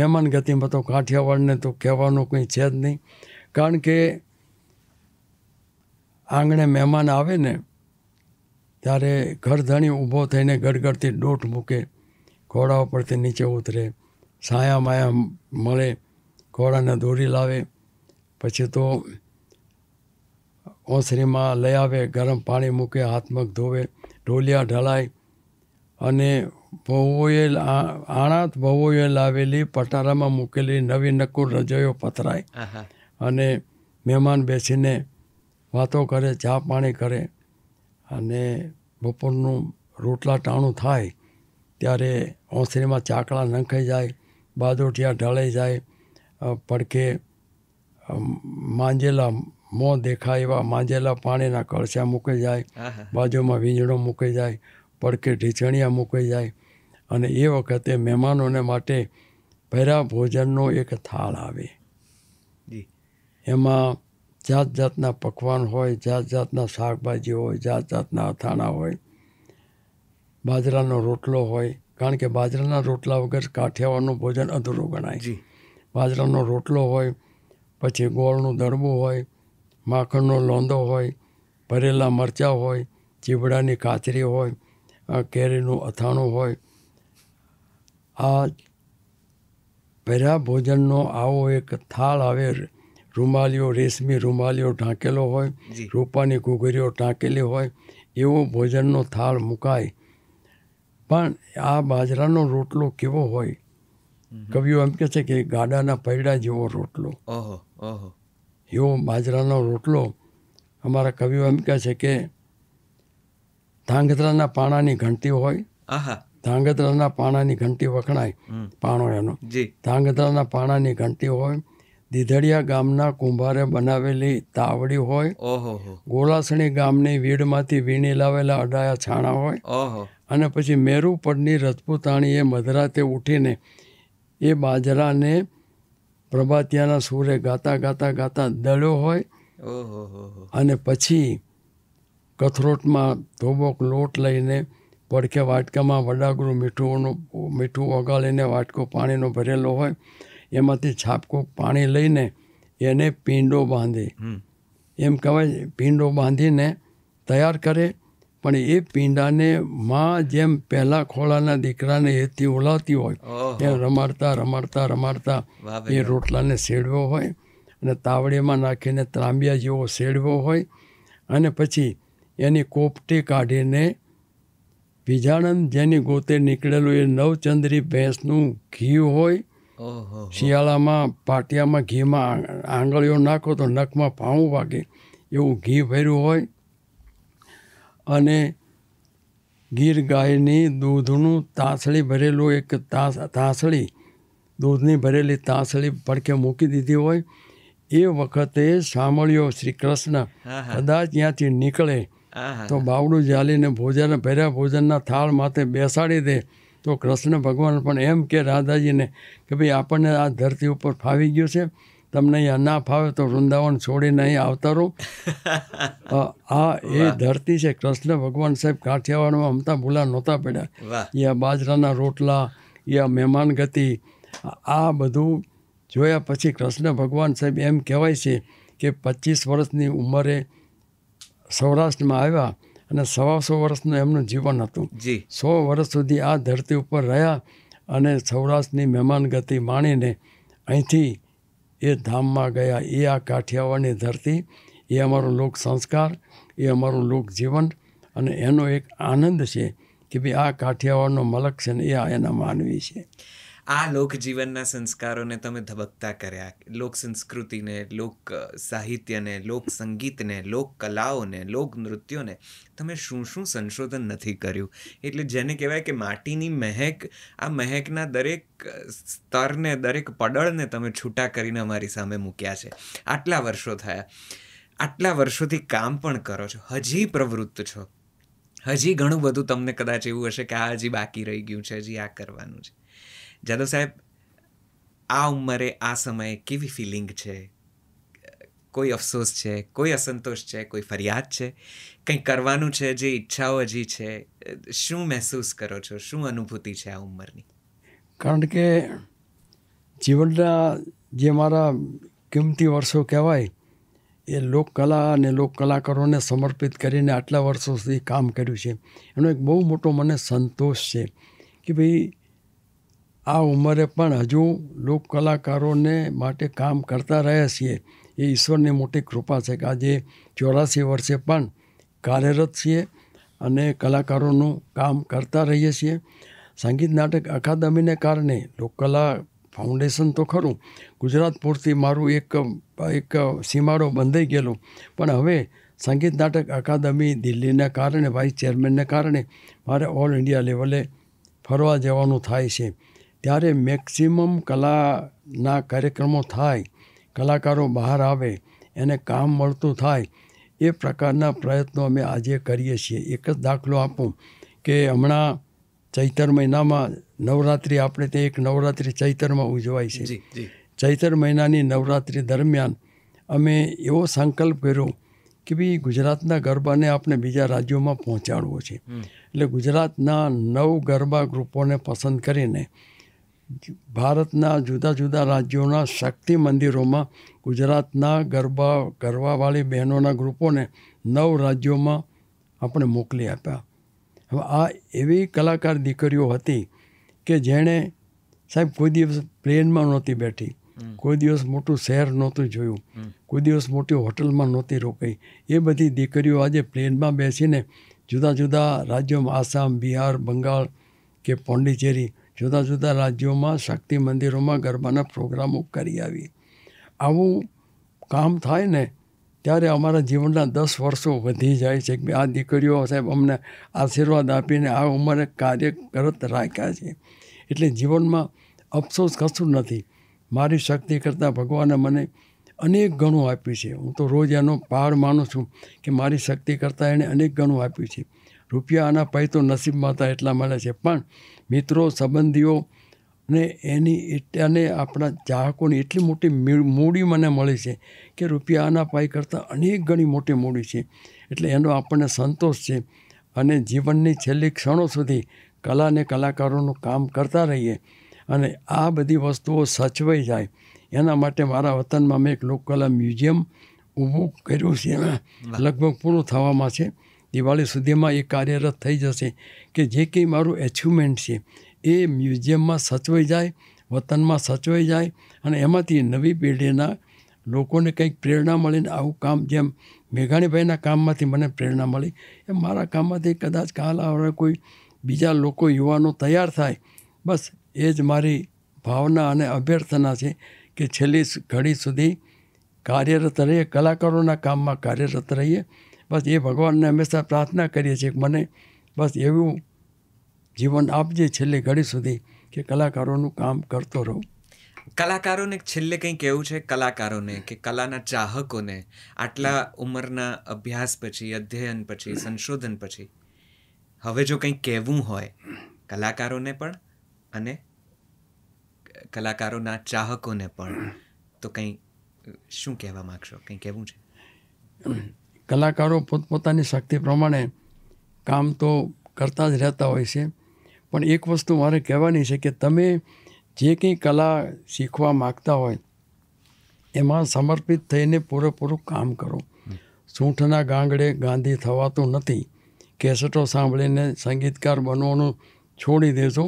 મહેમાન ગતિમાં તો કાઠિયાવાડને તો કહેવાનું કંઈ છે જ નહીં કારણ કે આંગણે મહેમાન આવે ને ત્યારે ઘરધણી ઊભો થઈને ગડગડતી દોઠ મૂકે ઘોડા ઉપરથી નીચે ઉતરે છાયા માયા મળે ઘોડાને દોરી લાવે પછી તો ઓસરીમાં લઈ આવે ગરમ પાણી મૂકે હાથમાં ધોવે ઢોલિયા ઢલાય અને બહુએ આણાત બહુએ લાવેલી પટારામાં મૂકેલી નવી નક્કુર રજોઈઓ પથરાય અને મહેમાન બેસીને વાતો કરે ચા પાણી કરે અને બપોરનું રોટલા ટાણું થાય ત્યારે ઓસરીમાં ચાકડા નંખાઈ જાય બાદોટિયા ઢળાઈ જાય પડખે માંજેલા મોં દેખાય એવા માંજેલા પાણીના કળશા મૂકી જાય બાજુમાં વીંજણો મૂકી જાય પડખે ઢીચણિયા મૂકી જાય અને એ વખતે મહેમાનોને માટે પહેરા ભોજનનો એક થાળ આવે એમાં જાત જાતના પકવાન હોય જાત જાતના શાકભાજી હોય જાત જાતના અથાણા હોય બાજરાનો રોટલો હોય કારણ કે બાજરાના રોટલા વગર કાઠિયાવાડનું ભોજન અધૂરું ગણાય બાજરાનો રોટલો હોય પછી ગોળનું દડબું હોય માખણનો લોંદો હોય ભરેલા મરચાં હોય ચીબડાની કાચરી હોય કેરીનું અથાણું હોય આ પહેરા ભોજનનો આવો એક થાળ આવે રૂમાલીઓ રેશમી રૂમાલીઓ ઢાંકેલો હોય રૂપાની ઘૂઘરીઓ ઢાંકેલી હોય એવો ભોજનનો થાળ મુકાય પણ આ બાજરાનો રોટલો કેવો હોય કવિઓ એમ કહે છે કે ગાડાના પૈડા જેવો રોટલો એવો બાજરાનો રોટલો અમારા કવિઓ એમ કહે છે કે ધાંગધ્રાના પાણાની ઘંટી હોય ધાંગધ્રાના પાણાની ઘંટી વખણાય પાણો એનો ધાંગધ્રાના પાણાની ઘંટી હોય દીધડિયા ગામના કુંભારે બનાવેલી તાવડી હોય ગોલાસણી ગામની વીડમાંથી વીણી લાવેલા અડાયા છાણા હોય અને પછી મેરુ પડની રજપૂતાણીએ મધરાતે ઉઠીને એ બાજરાને પ્રભાતિયાના સૂરે ગાતા ગાતા ગાતા દળ્યો હોય અને પછી કથરોટમાં ધોબોક લોટ લઈને પડખે વાટકામાં વડાગરું મીઠુંનો મીઠું ઓગાળીને વાટકો પાણીનો ભરેલો હોય એમાંથી છાપકું પાણી લઈને એને પીંડો બાંધે એમ કહેવાય પીંડો બાંધીને તૈયાર કરે પણ એ પીંડાને માં જેમ પહેલાં ખોળાના દીકરાને એથી ઓલાવતી હોય એમ રમાડતા રમાડતા રમાડતા એ રોટલાને શેડવો હોય અને તાવડીમાં નાખીને ત્રાંબિયા જેવો શેડવો હોય અને પછી એની કોપટી કાઢીને બીજાણંદ જેની ગોતે નીકળેલું એ નવચંદ્રી ભેંસનું ઘી હોય શિયાળામાં પાટિયામાં ઘીમાં આંગળીઓ નાખો તો નખમાં પાઉં વાગે એવું ઘી ભર્યું હોય અને ગીર ગાયની દૂધનું તાસળી ભરેલું એક તાસ તાસળી દૂધની ભરેલી તાસળી પડખે મૂકી દીધી હોય એ વખતે સાંભળ્યો શ્રી કૃષ્ણ કદાચ ત્યાંથી નીકળે તો બાવડું જાલીને ભોજન ભર્યા ભોજનના થાળ માથે બેસાડી દે તો કૃષ્ણ ભગવાન પણ એમ કે રાધાજીને કે ભાઈ આપણને આ ધરતી ઉપર ફાવી ગયું છે તમને અહીંયા ના ફાવે તો વૃંદાવન છોડીને અહીં આવતા રહો આ એ ધરતી છે કૃષ્ણ ભગવાન સાહેબ કાઠિયાવાડમાં અમતા ભૂલા નહોતા પડ્યા એ બાજરાના રોટલા એ મહેમાન ગતિ આ બધું જોયા પછી કૃષ્ણ ભગવાન સાહેબ એમ કહેવાય છે કે પચીસ વર્ષની ઉંમરે સૌરાષ્ટ્રમાં આવ્યા અને સવા સો વર્ષનું એમનું જીવન હતું સો વર્ષ સુધી આ ધરતી ઉપર રહ્યા અને સૌરાષ્ટ્રની મહેમાન ગતિ માણીને અહીંથી એ ધામમાં ગયા એ આ કાઠિયાવાડની ધરતી એ અમારો લોક સંસ્કાર એ અમારું લોક જીવન અને એનો એક આનંદ છે કે ભાઈ આ કાઠિયાવાડનો મલક છે ને એ આ એના માનવી છે આ લોકજીવનના સંસ્કારોને તમે ધબકતા કર્યા લોક સંસ્કૃતિને લોક સાહિત્યને લોક સંગીતને લોક કલાઓને લોક નૃત્યોને તમે શું શું સંશોધન નથી કર્યું એટલે જેને કહેવાય કે માટીની મહેક આ મહેકના દરેક સ્તરને દરેક પડળને તમે છૂટા કરીને અમારી સામે મૂક્યા છે આટલા વર્ષો થયા આટલા વર્ષોથી કામ પણ કરો છો હજી પ્રવૃત્ત છો હજી ઘણું બધું તમને કદાચ એવું હશે કે આ હજી બાકી રહી ગયું છે હજી આ કરવાનું છે જાદવ સાહેબ આ ઉંમરે આ સમયે કેવી ફિલિંગ છે કોઈ અફસોસ છે કોઈ અસંતોષ છે કોઈ ફરિયાદ છે કંઈ કરવાનું છે જે ઈચ્છાઓ હજી છે શું મહેસૂસ કરો છો શું અનુભૂતિ છે આ ઉંમરની કારણ કે જીવનના જે મારા કિંમતી વર્ષો કહેવાય એ લોકકલા અને લોક કલાકારોને સમર્પિત કરીને આટલા વર્ષો સુધી કામ કર્યું છે એનો એક બહુ મોટો મને સંતોષ છે કે ભાઈ આ ઉંમરે પણ હજુ લોક કલાકારોને માટે કામ કરતા રહ્યા છીએ એ ઈશ્વરની મોટી કૃપા છે કે આજે ચોરાસી વર્ષે પણ કાર્યરત છીએ અને કલાકારોનું કામ કરતા રહીએ છીએ સંગીત નાટક અકાદમીને કારણે લોકકલા ફાઉન્ડેશન તો ખરું ગુજરાત પૂરતી મારું એક એક સીમાડો બંધાઈ ગયેલો પણ હવે સંગીત નાટક અકાદમી દિલ્હીના કારણે વાઇસ ચેરમેનને કારણે મારે ઓલ ઇન્ડિયા લેવલે ફરવા જવાનું થાય છે ત્યારે મેક્સિમમ કલાના કાર્યક્રમો થાય કલાકારો બહાર આવે એને કામ મળતું થાય એ પ્રકારના પ્રયત્નો અમે આજે કરીએ છીએ એક જ દાખલો આપું કે હમણાં ચૈતર મહિનામાં નવરાત્રિ આપણે તે એક નવરાત્રિ ચૈતરમાં ઉજવાય છે ચૈતર મહિનાની નવરાત્રિ દરમિયાન અમે એવો સંકલ્પ કર્યો કે ભાઈ ગુજરાતના ગરબાને આપણે બીજા રાજ્યોમાં પહોંચાડવો છે એટલે ગુજરાતના નવ ગરબા ગ્રુપોને પસંદ કરીને ભારતના જુદા જુદા રાજ્યોના શક્તિ મંદિરોમાં ગુજરાતના ગરબા ગરબાવાળી બહેનોના ગ્રુપોને નવ રાજ્યોમાં આપણે મોકલી આપ્યા હવે આ એવી કલાકાર દીકરીઓ હતી કે જેણે સાહેબ કોઈ દિવસ પ્લેનમાં નહોતી બેઠી કોઈ દિવસ મોટું શહેર નહોતું જોયું કોઈ દિવસ મોટી હોટલમાં નહોતી રોકાઈ એ બધી દીકરીઓ આજે પ્લેનમાં બેસીને જુદા જુદા રાજ્યોમાં આસામ બિહાર બંગાળ કે પોંડિચેરી જુદા જુદા રાજ્યોમાં શક્તિ મંદિરોમાં ગરબાના પ્રોગ્રામો કરી આવી આવું કામ થાય ને ત્યારે અમારા જીવનના દસ વર્ષો વધી જાય છે કે આ દીકરીઓ સાહેબ અમને આશીર્વાદ આપીને આ ઉંમરે કાર્ય કરત રાખ્યા છે એટલે જીવનમાં અફસોસ કશું નથી મારી શક્તિ કરતાં ભગવાને મને અનેક ગણું આપ્યું છે હું તો રોજ એનો પાર માનું છું કે મારી શક્તિ કરતાં એણે અનેક ગણું આપ્યું છે રૂપિયા આના પૈ તો નસીબમાં હતા એટલા મળે છે પણ મિત્રો સંબંધીઓ અને એની અને આપણા ચાહકોની એટલી મોટી મૂડી મને મળી છે કે રૂપિયા આના પાય કરતાં અનેક ગણી મોટી મૂડી છે એટલે એનો આપણને સંતોષ છે અને જીવનની છેલ્લી ક્ષણો સુધી કલા અને કલાકારોનું કામ કરતા રહીએ અને આ બધી વસ્તુઓ સચવાઈ જાય એના માટે મારા વતનમાં મેં એક લોકકલા મ્યુઝિયમ ઊભું કર્યું છે લગભગ પૂરું થવામાં છે દિવાળી સુધીમાં એ કાર્યરત થઈ જશે કે જે કંઈ મારું એચિવમેન્ટ છે એ મ્યુઝિયમમાં સચવાઈ જાય વતનમાં સચવાઈ જાય અને એમાંથી નવી પેઢીના લોકોને કંઈક પ્રેરણા મળીને આવું કામ જેમ મેઘાણીભાઈના કામમાંથી મને પ્રેરણા મળી એ મારા કામમાંથી કદાચ કાલ આવે કોઈ બીજા લોકો યુવાનો તૈયાર થાય બસ એ જ મારી ભાવના અને અભ્યર્થના છે કે છેલ્લી ઘડી સુધી કાર્યરત રહીએ કલાકારોના કામમાં કાર્યરત રહીએ બસ એ ભગવાનને હંમેશા પ્રાર્થના કરીએ છીએ મને બસ એવું જીવન આપજે છેલ્લે ઘડી સુધી કે કલાકારોનું કામ કરતો રહું કલાકારોને છેલ્લે કંઈ કહેવું છે કલાકારોને કે કલાના ચાહકોને આટલા ઉંમરના અભ્યાસ પછી અધ્યયન પછી સંશોધન પછી હવે જો કંઈ કહેવું હોય કલાકારોને પણ અને કલાકારોના ચાહકોને પણ તો કંઈ શું કહેવા માગશો કંઈ કહેવું છે કલાકારો પોતપોતાની શક્તિ પ્રમાણે કામ તો કરતા જ રહેતા હોય છે પણ એક વસ્તુ મારે કહેવાની છે કે તમે જે કંઈ કલા શીખવા માગતા હોય એમાં સમર્પિત થઈને પૂરેપૂરું કામ કરો સૂંઠના ગાંગડે ગાંધી થવાતું નથી કેસેટો સાંભળીને સંગીતકાર બનવાનું છોડી દેજો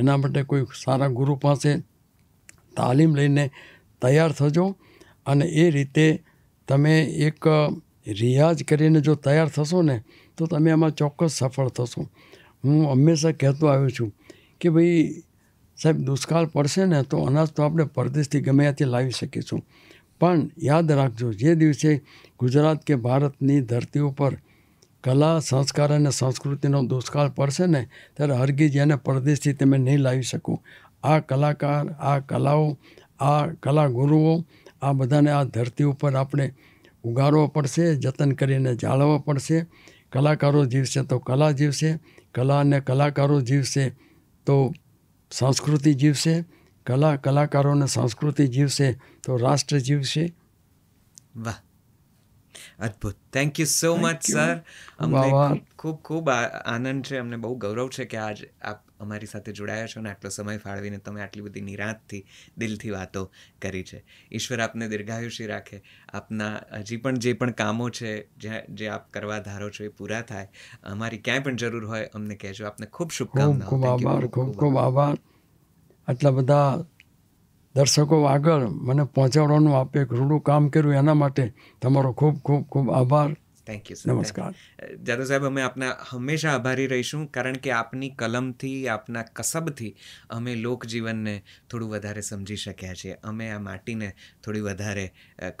એના માટે કોઈ સારા ગુરુ પાસે તાલીમ લઈને તૈયાર થજો અને એ રીતે તમે એક રિયાઝ કરીને જો તૈયાર થશો ને તો તમે એમાં ચોક્કસ સફળ થશો હું હંમેશા કહેતો આવ્યો છું કે ભાઈ સાહેબ દુષ્કાળ પડશે ને તો અનાજ તો આપણે પરદેશથી ગમે ત્યાંથી લાવી શકીશું પણ યાદ રાખજો જે દિવસે ગુજરાત કે ભારતની ધરતી ઉપર કલા સંસ્કાર અને સંસ્કૃતિનો દુષ્કાળ પડશે ને ત્યારે હરગીજ એને પરદેશથી તમે નહીં લાવી શકો આ કલાકાર આ કલાઓ આ કલાગુરુઓ આ બધાને આ ધરતી ઉપર આપણે ઉગારવો પડશે જતન કરીને જાળવવો પડશે કલાકારો જીવશે તો કલા જીવશે કલા અને કલાકારો જીવશે તો સંસ્કૃતિ જીવશે કલા કલાકારોને સંસ્કૃતિ જીવશે તો રાષ્ટ્ર જીવશે વાહ અદ્ભુત thank you so much sir અમને ખૂબ ખૂબ આનંદ છે અમને બહુ ગૌરવ છે કે આજ આપ અમારી સાથે જોડાયા છો અને આટલો સમય ફાળવીને તમે આટલી બધી નિરાંતથી દિલથી વાતો કરી છે ઈશ્વર આપને દીર્ઘાયુષી રાખે આપના હજી પણ જે પણ કામો છે જે આપ કરવા ધારો છો એ પૂરા થાય અમારી ક્યાંય પણ જરૂર હોય અમને કહેજો આપને ખૂબ શુભકામના ખૂબ આભાર ખૂબ ખૂબ આભાર આટલા બધા દર્શકો આગળ મને પહોંચાડવાનું આપે એક રૂડું કામ કર્યું એના માટે તમારો ખૂબ ખૂબ ખૂબ આભાર થેન્ક યુ નમસ્કાર જાદવ અમે આપના હંમેશા આભારી રહીશું કારણ કે આપની કલમથી આપના કસબથી અમે લોકજીવનને થોડું વધારે સમજી શક્યા છીએ અમે આ માટીને થોડી વધારે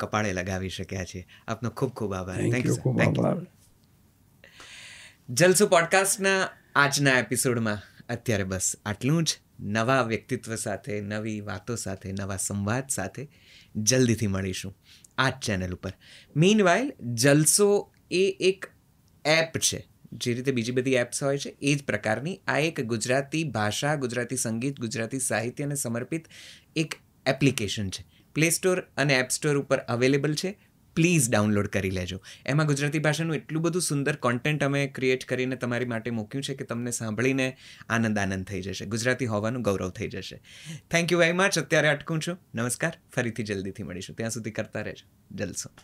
કપાળે લગાવી શક્યા છીએ આપનો ખૂબ ખૂબ આભાર થેન્ક યુ થેન્ક જલસુ પોડકાસ્ટના આજના એપિસોડમાં અત્યારે બસ આટલું જ નવા વ્યક્તિત્વ સાથે નવી વાતો સાથે નવા સંવાદ સાથે જલ્દીથી મળીશું આ ચેનલ ઉપર મીન વાઇલ જલસો એ એક એપ છે જે રીતે બીજી બધી એપ્સ હોય છે એ જ પ્રકારની આ એક ગુજરાતી ભાષા ગુજરાતી સંગીત ગુજરાતી સાહિત્યને સમર્પિત એક એપ્લિકેશન છે પ્લે સ્ટોર અને એપ સ્ટોર ઉપર અવેલેબલ છે પ્લીઝ ડાઉનલોડ કરી લેજો એમાં ગુજરાતી ભાષાનું એટલું બધું સુંદર કોન્ટેન્ટ અમે ક્રિએટ કરીને તમારી માટે મૂક્યું છે કે તમને સાંભળીને આનંદ આનંદ થઈ જશે ગુજરાતી હોવાનું ગૌરવ થઈ જશે થેન્ક યુ વેરી મચ અત્યારે અટકું છું નમસ્કાર ફરીથી જલ્દીથી મળીશું ત્યાં સુધી કરતા રહેજો જલસો